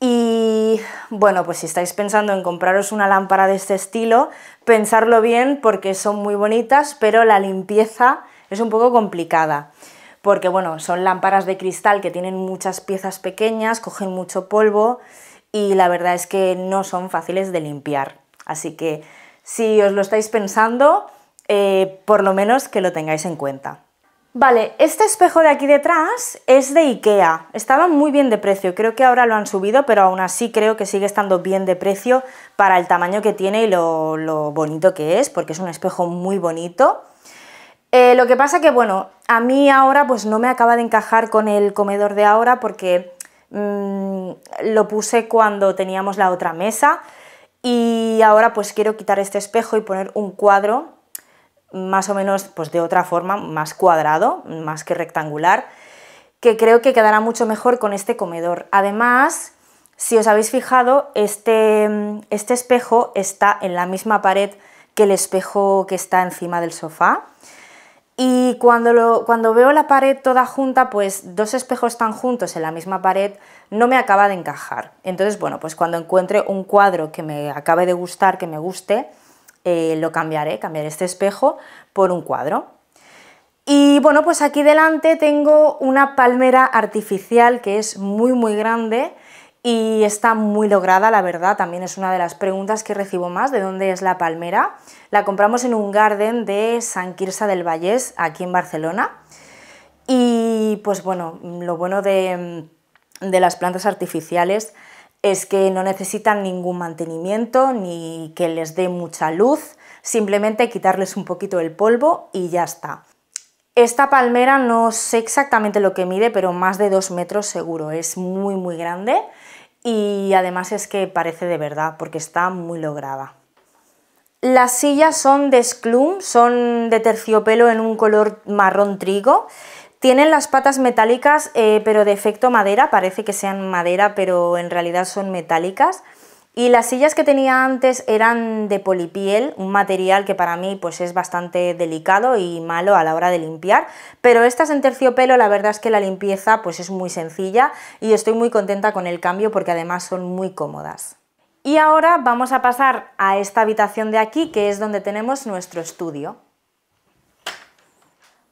Y bueno, pues si estáis pensando en compraros una lámpara de este estilo, pensarlo bien porque son muy bonitas, pero la limpieza es un poco complicada. Porque bueno, son lámparas de cristal que tienen muchas piezas pequeñas, cogen mucho polvo y la verdad es que no son fáciles de limpiar. Así que si os lo estáis pensando, eh, por lo menos que lo tengáis en cuenta. Vale, este espejo de aquí detrás es de Ikea. Estaba muy bien de precio, creo que ahora lo han subido, pero aún así creo que sigue estando bien de precio para el tamaño que tiene y lo, bonito que es, porque es un espejo muy bonito. Eh, lo que pasa que, bueno, a mí ahora pues no me acaba de encajar con el comedor de ahora porque mm, lo puse cuando teníamos la otra mesa y ahora pues quiero quitar este espejo y poner un cuadro más o menos pues, de otra forma, más cuadrado, más que rectangular, que creo que quedará mucho mejor con este comedor. Además, si os habéis fijado, este, este, espejo está en la misma pared que el espejo que está encima del sofá. Y cuando, lo, cuando veo la pared toda junta, pues dos espejos tan juntos en la misma pared no me acaba de encajar. Entonces, bueno, pues cuando encuentre un cuadro que me acabe de gustar, que me guste, eh, lo cambiaré, cambiaré este espejo por un cuadro. Y bueno, pues aquí delante tengo una palmera artificial que es muy muy grande y está muy lograda, la verdad, también es una de las preguntas que recibo más, ¿de dónde es la palmera? La compramos en un garden de San Quirsa del Vallés, aquí en Barcelona. Y pues bueno, lo bueno de las plantas artificiales es que no necesitan ningún mantenimiento ni que les dé mucha luz, simplemente quitarles un poquito el polvo y ya está. Esta palmera no sé exactamente lo que mide, pero más de 2 metros seguro, es muy muy grande y además es que parece de verdad porque está muy lograda. Las sillas son de sclum, son de terciopelo en un color marrón trigo tienen las patas metálicas, eh, pero de efecto madera, parece que sean madera, pero en realidad son metálicas. Y las sillas que tenía antes eran de polipiel, un material que para mí pues es bastante delicado y malo a la hora de limpiar, pero estas en terciopelo la verdad es que la limpieza pues es muy sencilla y estoy muy contenta con el cambio porque además son muy cómodas. Y ahora vamos a pasar a esta habitación de aquí que es donde tenemos nuestro estudio.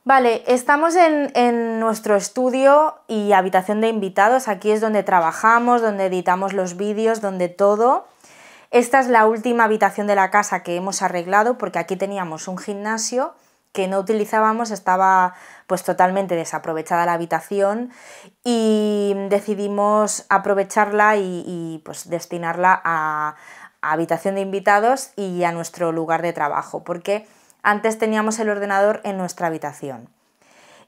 Vale, estamos en, nuestro estudio y habitación de invitados. Aquí es donde trabajamos, donde editamos los vídeos, donde todo. Esta es la última habitación de la casa que hemos arreglado porque aquí teníamos un gimnasio que no utilizábamos, estaba pues totalmente desaprovechada la habitación y decidimos aprovecharla y, pues destinarla a, a habitación de invitados y a nuestro lugar de trabajo porque antes teníamos el ordenador en nuestra habitación.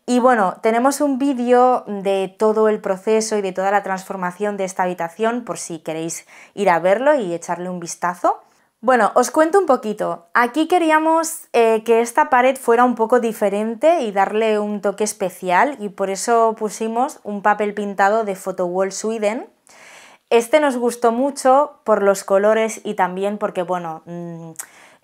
Y bueno, tenemos un vídeo de todo el proceso y de toda la transformación de esta habitación por si queréis ir a verlo y echarle un vistazo. Bueno, os cuento un poquito. Aquí queríamos eh, que esta pared fuera un poco diferente y darle un toque especial y por eso pusimos un papel pintado de Photowall Sweden. Este nos gustó mucho por los colores y también porque, bueno, mm,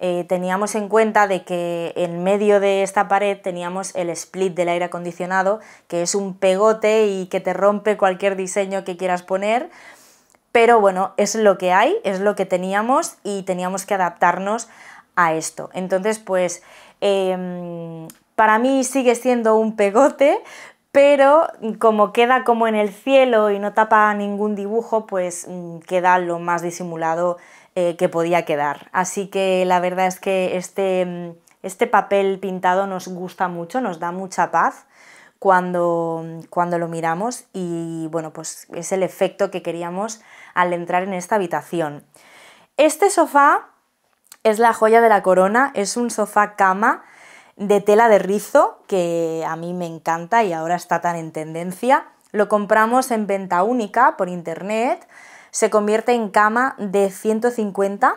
eh, teníamos en cuenta de que en medio de esta pared teníamos el split del aire acondicionado, que es un pegote y que te rompe cualquier diseño que quieras poner. Pero bueno, es lo que hay, es lo que teníamos y teníamos que adaptarnos a esto. Entonces, pues em, para mí sigue siendo un pegote, pero como queda como en el cielo y no tapa ningún dibujo, pues mm, queda lo más disimulado eh, que podía quedar. Así que la verdad es que este, mm, este, papel pintado nos gusta mucho, nos da mucha paz cuando, cuando lo miramos y bueno, pues es el efecto que queríamos al entrar en esta habitación. Este sofá es la joya de la corona, es un sofá cama de tela de rizo que a mí me encanta y ahora está tan en tendencia. Lo compramos en venta única por internet, se convierte en cama de 150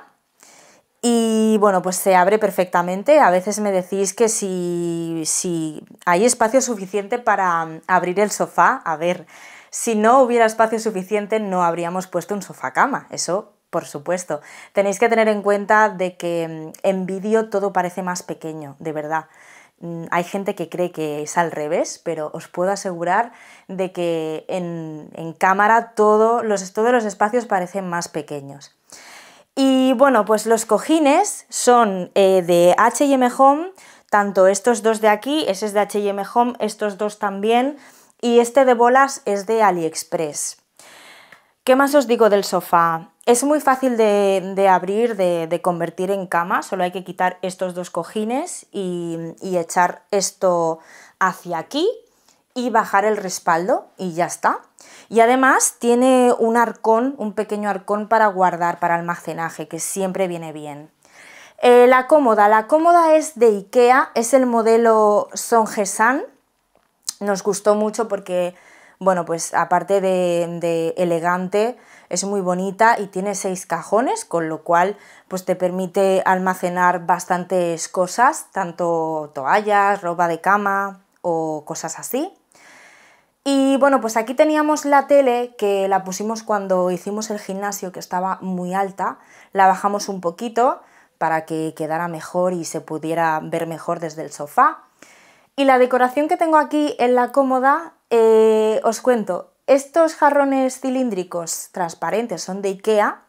y bueno, pues se abre perfectamente. A veces me decís que si, si hay espacio suficiente para mm, abrir el sofá, a ver, si no hubiera espacio suficiente no habríamos puesto un sofá cama, eso por supuesto. Tenéis que tener en cuenta de que mm, en vídeo todo parece más pequeño, de verdad. Mm, hay gente que cree que es al revés, pero os puedo asegurar de que en, cámara todos los espacios parecen más pequeños. Y bueno, pues los cojines son eh, de HM Home, tanto estos dos de aquí, ese es de HM Home, estos dos también, y este de bolas es de AliExpress. ¿Qué más os digo del sofá? Es muy fácil de, abrir, de, convertir en cama, solo hay que quitar estos dos cojines y, echar esto hacia aquí y bajar el respaldo y ya está. Y además tiene un arcón, un pequeño arcón para guardar, para almacenaje, que siempre viene bien. Eh, la cómoda, la cómoda es de Ikea, es el modelo Songesan. Nos gustó mucho porque, bueno, pues aparte de elegante, es muy bonita y tiene seis cajones, con lo cual pues te permite almacenar bastantes cosas, tanto toallas, ropa de cama o cosas así. Y bueno, pues aquí teníamos la tele que la pusimos cuando hicimos el gimnasio, que estaba muy alta, la bajamos un poquito para que quedara mejor y se pudiera ver mejor desde el sofá. Y la decoración que tengo aquí en la cómoda, eh, os cuento, estos jarrones cilíndricos transparentes son de Ikea,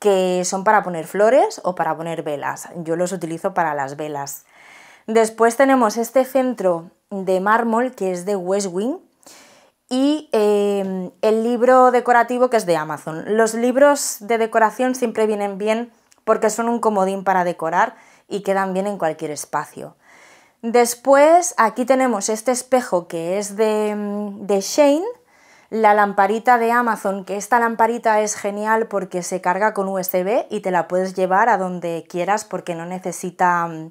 que son para poner flores o para poner velas. Yo los utilizo para las velas. Después tenemos este centro de mármol que es de West Wing y eh, el libro decorativo que es de Amazon. Los libros de decoración siempre vienen bien porque son un comodín para decorar y quedan bien en cualquier espacio. Después aquí tenemos este espejo que es de, de Shane la lamparita de Amazon, que esta lamparita es genial porque se carga con USB y te la puedes llevar a donde quieras porque no necesita mm,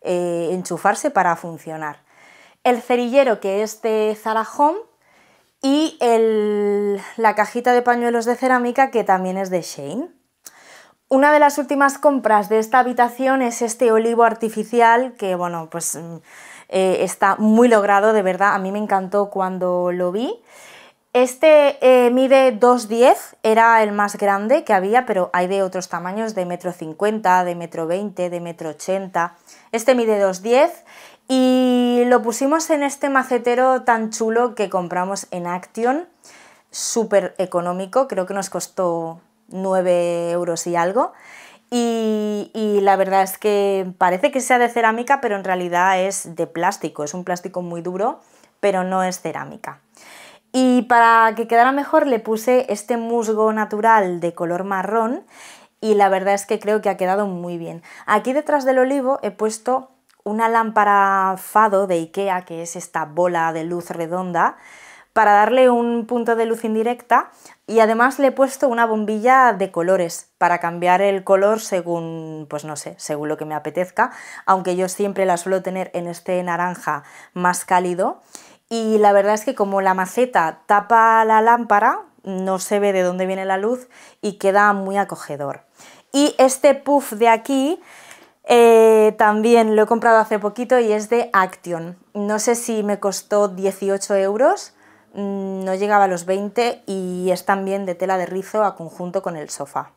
eh, enchufarse para funcionar. El cerillero que es de Zara Home y la cajita de pañuelos de cerámica que también es de Shane. Una de las últimas compras de esta habitación es este olivo artificial que, bueno, pues mm, eh, está muy logrado, de verdad, a mí me encantó cuando lo vi. Este eh, mide 2,10, era el más grande que había, pero hay de otros tamaños de metro 50, de metro 20, de metro 80. Este mide 2,10 y lo pusimos en este macetero tan chulo que compramos en Action, súper económico, creo que nos costó 9 euros y algo. y, la verdad es que parece que sea de cerámica, pero en realidad es de plástico, es un plástico muy duro, pero no es cerámica. Y para que quedara mejor le puse este musgo natural de color marrón y la verdad es que creo que ha quedado muy bien. Aquí detrás del olivo he puesto una lámpara fado de Ikea, que es esta bola de luz redonda, para darle un punto de luz indirecta y además le he puesto una bombilla de colores para cambiar el color según, pues no sé, según lo que me apetezca, aunque yo siempre la suelo tener en este naranja más cálido y la verdad es que como la maceta tapa la lámpara, no se ve de dónde viene la luz y queda muy acogedor. Y este puff de aquí eh, también lo he comprado hace poquito y es de Action. No sé si me costó 18 euros, mm, no llegaba a los 20 y es también de tela de rizo a conjunto con el sofá.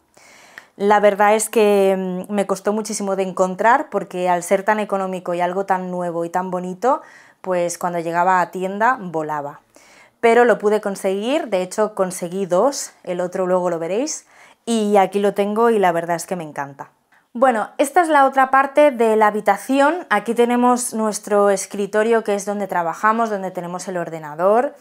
La verdad es que mm, me costó muchísimo de encontrar porque al ser tan económico y algo tan nuevo y tan bonito, pues cuando llegaba a tienda volaba. Pero lo pude conseguir, de hecho conseguí dos, el otro luego lo veréis, y aquí lo tengo y la verdad es que me encanta. Bueno, esta es la otra parte de la habitación. Aquí tenemos nuestro escritorio que es donde trabajamos, donde tenemos el ordenador.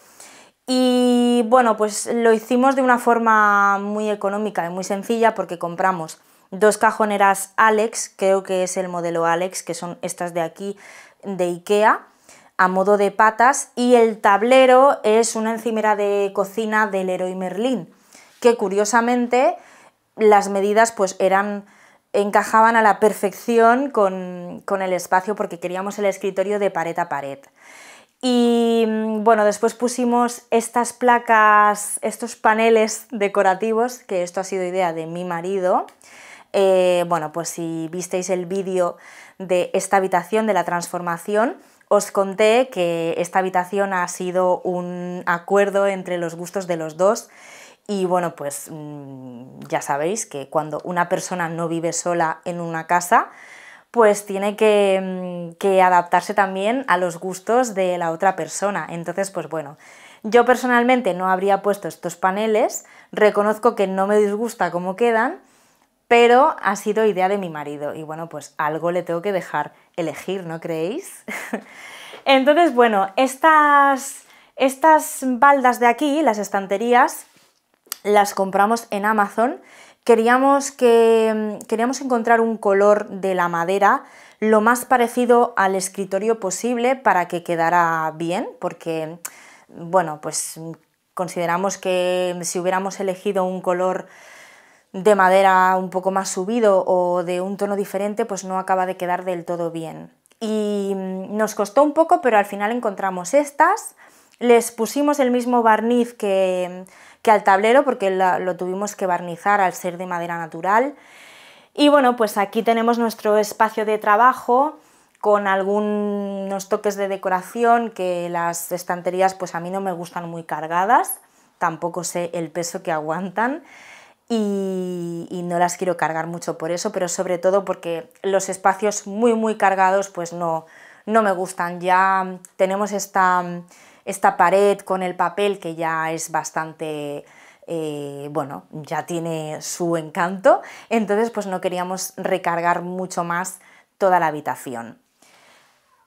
Y bueno, pues lo hicimos de una forma muy económica y muy sencilla porque compramos dos cajoneras Alex, creo que es el modelo Alex, que son estas de aquí de IKEA, a modo de patas y el tablero es una encimera de cocina del Héroe Merlín que curiosamente las medidas pues eran encajaban a la perfección con, el espacio porque queríamos el escritorio de pared a pared. Y mm, bueno, después pusimos estas placas, estos paneles decorativos, que esto ha sido idea de mi marido. Eh, bueno, pues si visteis el vídeo de esta habitación, de la transformación, os conté que esta habitación ha sido un acuerdo entre los gustos de los dos y bueno, pues mm, ya sabéis que cuando una persona no vive sola en una casa, pues tiene mm, que, adaptarse también a los gustos de la otra persona. Entonces, pues bueno, yo personalmente no habría puesto estos paneles, reconozco que no me disgusta cómo quedan, pero ha sido idea de mi marido y bueno, pues algo le tengo que dejar elegir, ¿no creéis? Entonces, bueno, estas, estas baldas de aquí, las estanterías, las compramos en Amazon. Queríamos, que, mm, queríamos encontrar un color de la madera lo más parecido al escritorio posible para que quedara bien, porque, mm, bueno, pues mm, consideramos que si hubiéramos elegido un color de madera un poco más subido o de un tono diferente, pues no acaba de quedar del todo bien. Y mm, nos costó un poco, pero al final encontramos estas. Les pusimos el mismo barniz que, al tablero porque lo tuvimos que barnizar al ser de madera natural. Y bueno, pues aquí tenemos nuestro espacio de trabajo con algunos toques de decoración que las estanterías pues a mí no me gustan muy cargadas, tampoco sé el peso que aguantan y, no las quiero cargar mucho por eso, pero sobre todo porque los espacios muy muy cargados pues no, no me gustan. Ya tenemos esta, esta pared con el papel que ya es bastante... Eh, bueno, ya tiene su encanto, entonces pues no queríamos recargar mucho más toda la habitación.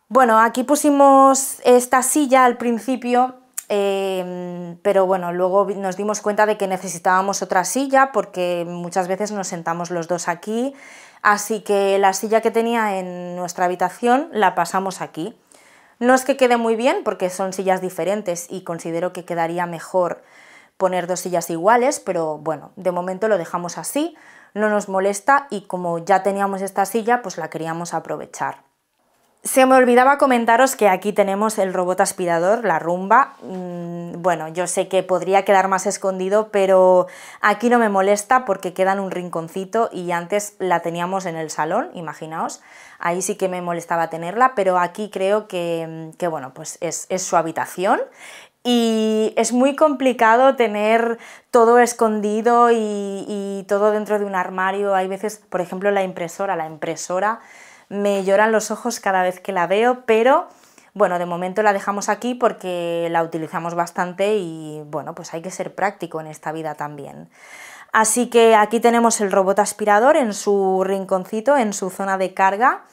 Bueno, aquí pusimos esta silla al principio Em, pero bueno, luego nos dimos cuenta de que necesitábamos otra silla porque muchas veces nos sentamos los dos aquí, así que la silla que tenía en nuestra habitación la pasamos aquí. No es que quede muy bien porque son sillas diferentes y considero que quedaría mejor poner dos sillas iguales, pero bueno, de momento lo dejamos así, no nos molesta y como ya teníamos esta silla, pues la queríamos aprovechar. Se me olvidaba comentaros que aquí tenemos el robot aspirador, la rumba. Mm, bueno, yo sé que podría quedar más escondido, pero aquí no me molesta porque queda en un rinconcito y antes la teníamos en el salón, imaginaos. Ahí sí que me molestaba tenerla, pero aquí creo que, mm, bueno, pues es, su habitación y es muy complicado tener todo escondido y, y todo dentro de un armario. Hay veces, por ejemplo, la impresora, la impresora me lloran los ojos cada vez que la veo, pero bueno, de momento la dejamos aquí porque la utilizamos bastante y bueno, pues hay que ser práctico en esta vida también. Así que aquí tenemos el robot aspirador en su rinconcito, en su zona de carga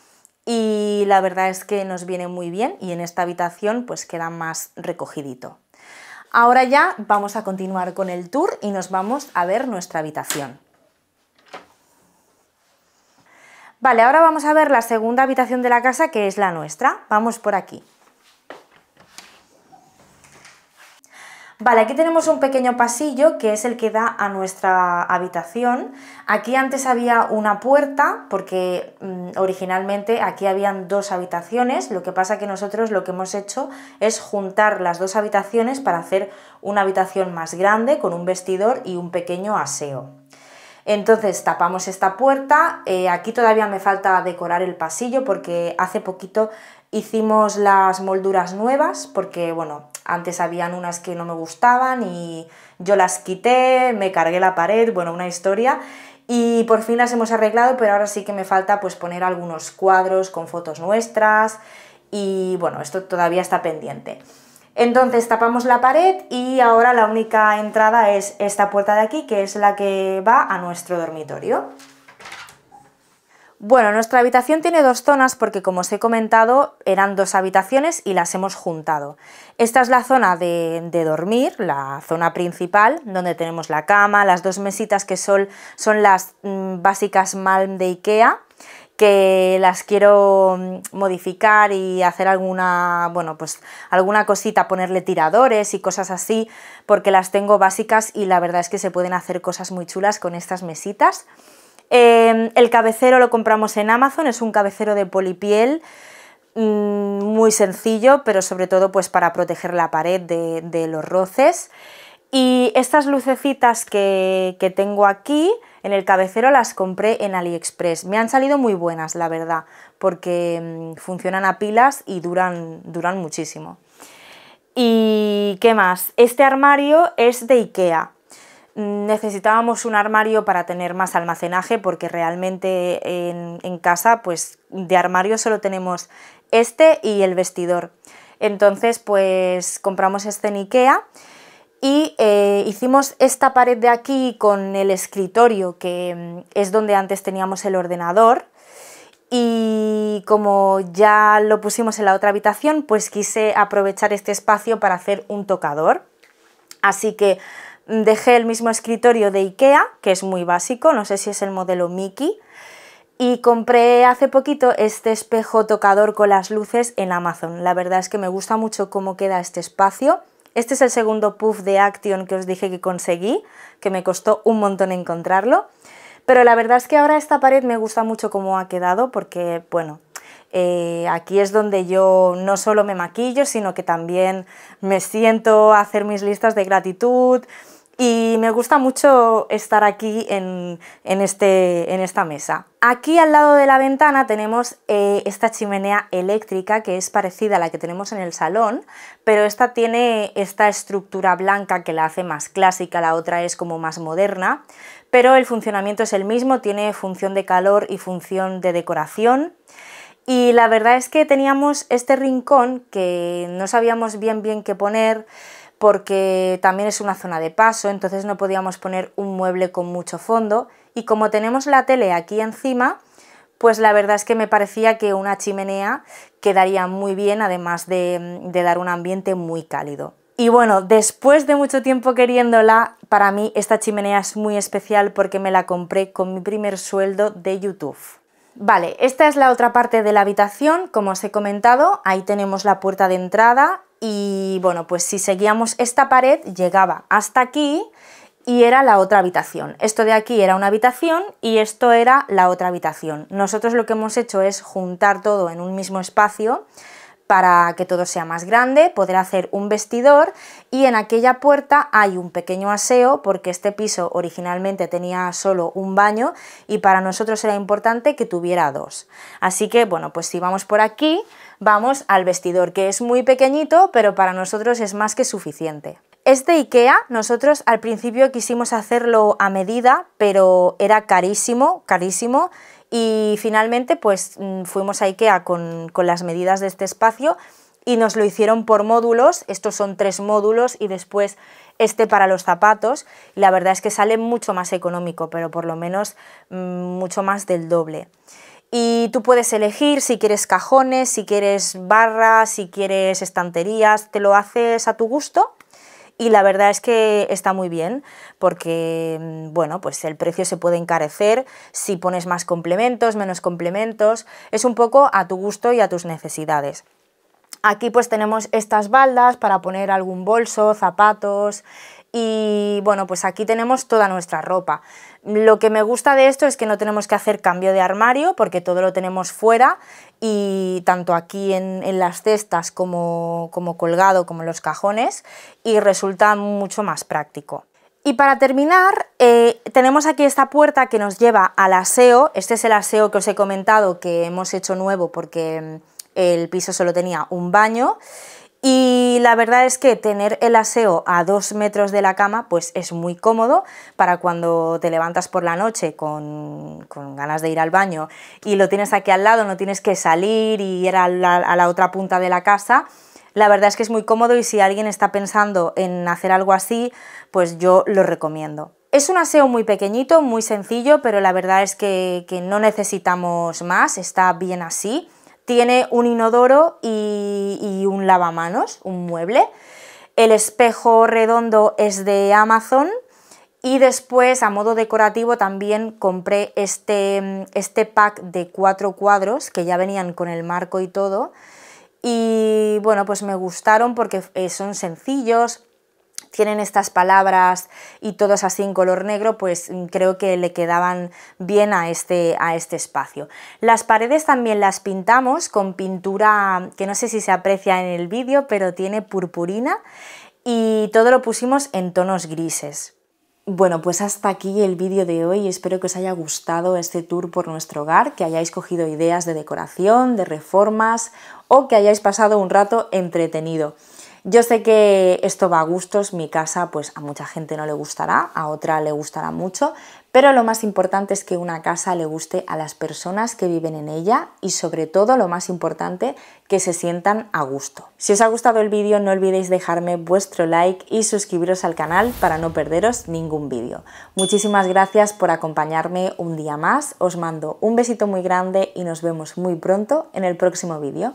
y la verdad es que nos viene muy bien y en esta habitación pues queda más recogidito. Ahora ya vamos a continuar con el tour y nos vamos a ver nuestra habitación. Vale, ahora vamos a ver la segunda habitación de la casa, que es la nuestra. Vamos por aquí. Vale, aquí tenemos un pequeño pasillo que es el que da a nuestra habitación. Aquí antes había una puerta porque mm, originalmente aquí habían dos habitaciones, lo que pasa que nosotros lo que hemos hecho es juntar las dos habitaciones para hacer una habitación más grande con un vestidor y un pequeño aseo. Entonces tapamos esta puerta, eh, aquí todavía me falta decorar el pasillo porque hace poquito hicimos las molduras nuevas porque bueno, antes habían unas que no me gustaban y yo las quité, me cargué la pared, bueno, una historia y por fin las hemos arreglado, pero ahora sí que me falta pues poner algunos cuadros con fotos nuestras y bueno, esto todavía está pendiente. Entonces tapamos la pared y ahora la única entrada es esta puerta de aquí, que es la que va a nuestro dormitorio. Bueno, nuestra habitación tiene dos zonas porque como os he comentado eran dos habitaciones y las hemos juntado. Esta es la zona de, dormir, la zona principal, donde tenemos la cama, las dos mesitas que son, son las mm, básicas malm de Ikea, que las quiero mm, modificar y hacer alguna, pues alguna cosita, ponerle tiradores y cosas así, porque las tengo básicas y la verdad es que se pueden hacer cosas muy chulas con estas mesitas. Em, el cabecero lo compramos en Amazon, es un cabecero de polipiel, mm, muy sencillo, pero sobre todo pues para proteger la pared de, los roces. Y estas lucecitas que tengo aquí, en el cabecero las compré en AliExpress. Me han salido muy buenas, la verdad, porque mm, funcionan a pilas y duran, duran muchísimo. ¿Y qué más? Este armario es de Ikea. Mm, necesitábamos un armario para tener más almacenaje porque realmente en, casa pues de armario solo tenemos este y el vestidor. Entonces pues compramos este en Ikea y eh, hicimos esta pared de aquí con el escritorio, que mm, es donde antes teníamos el ordenador, y como ya lo pusimos en la otra habitación, pues quise aprovechar este espacio para hacer un tocador. Así que mm, dejé el mismo escritorio de Ikea, que es muy básico, no sé si es el modelo Mickey, y compré hace poquito este espejo tocador con las luces en Amazon. La verdad es que me gusta mucho cómo queda este espacio este es el segundo puff de Action que os dije que conseguí, que me costó un montón encontrarlo. Pero la verdad es que ahora esta pared me gusta mucho cómo ha quedado porque, bueno, eh, aquí es donde yo no solo me maquillo, sino que también me siento a hacer mis listas de gratitud, y me gusta mucho estar aquí en, este, en esta mesa. Aquí al lado de la ventana tenemos eh, esta chimenea eléctrica que es parecida a la que tenemos en el salón, pero esta tiene esta estructura blanca que la hace más clásica, la otra es como más moderna, pero el funcionamiento es el mismo, tiene función de calor y función de decoración. Y la verdad es que teníamos este rincón que no sabíamos bien bien qué poner, porque también es una zona de paso, entonces no podíamos poner un mueble con mucho fondo. Y como tenemos la tele aquí encima, pues la verdad es que me parecía que una chimenea quedaría muy bien, además de, dar un ambiente muy cálido. Y bueno, después de mucho tiempo queriéndola, para mí esta chimenea es muy especial porque me la compré con mi primer sueldo de YouTube. Vale, esta es la otra parte de la habitación, como os he comentado, ahí tenemos la puerta de entrada y bueno, pues si seguíamos esta pared llegaba hasta aquí y era la otra habitación. Esto de aquí era una habitación y esto era la otra habitación. Nosotros lo que hemos hecho es juntar todo en un mismo espacio para que todo sea más grande, poder hacer un vestidor y en aquella puerta hay un pequeño aseo porque este piso originalmente tenía solo un baño y para nosotros era importante que tuviera dos. Así que bueno, pues si vamos por aquí, vamos al vestidor que es muy pequeñito pero para nosotros es más que suficiente. Este IKEA nosotros al principio quisimos hacerlo a medida pero era carísimo, carísimo y finalmente pues mm, fuimos a IKEA con, las medidas de este espacio y nos lo hicieron por módulos, estos son tres módulos y después este para los zapatos, la verdad es que sale mucho más económico, pero por lo menos mm, mucho más del doble. Y tú puedes elegir si quieres cajones, si quieres barras, si quieres estanterías, te lo haces a tu gusto y la verdad es que está muy bien porque mm, bueno, pues el precio se puede encarecer si pones más complementos, menos complementos, es un poco a tu gusto y a tus necesidades. Aquí pues tenemos estas baldas para poner algún bolso, zapatos y bueno, pues aquí tenemos toda nuestra ropa. Lo que me gusta de esto es que no tenemos que hacer cambio de armario porque todo lo tenemos fuera y tanto aquí en, las cestas como, como colgado como en los cajones y resulta mucho más práctico. Y para terminar, eh, tenemos aquí esta puerta que nos lleva al aseo. Este es el aseo que os he comentado que hemos hecho nuevo porque mm, el piso solo tenía un baño. Y la verdad es que tener el aseo a dos metros de la cama pues es muy cómodo para cuando te levantas por la noche con, ganas de ir al baño y lo tienes aquí al lado, no tienes que salir y ir a la, otra punta de la casa. La verdad es que es muy cómodo y si alguien está pensando en hacer algo así, pues yo lo recomiendo. Es un aseo muy pequeñito, muy sencillo, pero la verdad es que no necesitamos más, está bien así. Tiene un inodoro y, un lavamanos, un mueble. El espejo redondo es de Amazon y después, a modo decorativo, también compré este, este pack de cuatro cuadros que ya venían con el marco y todo. Y bueno, pues me gustaron porque eh, son sencillos, tienen estas palabras y todos así en color negro, pues mm, creo que le quedaban bien a este, a este espacio. Las paredes también las pintamos con pintura que no sé si se aprecia en el vídeo, pero tiene purpurina y todo lo pusimos en tonos grises. Bueno, pues hasta aquí el vídeo de hoy. Espero que os haya gustado este tour por nuestro hogar, que hayáis cogido ideas de decoración, de reformas o que hayáis pasado un rato entretenido. Yo sé que esto va a gustos, mi casa pues a mucha gente no le gustará, a otra le gustará mucho, pero lo más importante es que una casa le guste a las personas que viven en ella y sobre todo lo más importante, que se sientan a gusto. Si os ha gustado el vídeo no olvidéis dejarme vuestro like y suscribiros al canal para no perderos ningún vídeo. Muchísimas gracias por acompañarme un día más, os mando un besito muy grande y nos vemos muy pronto en el próximo vídeo.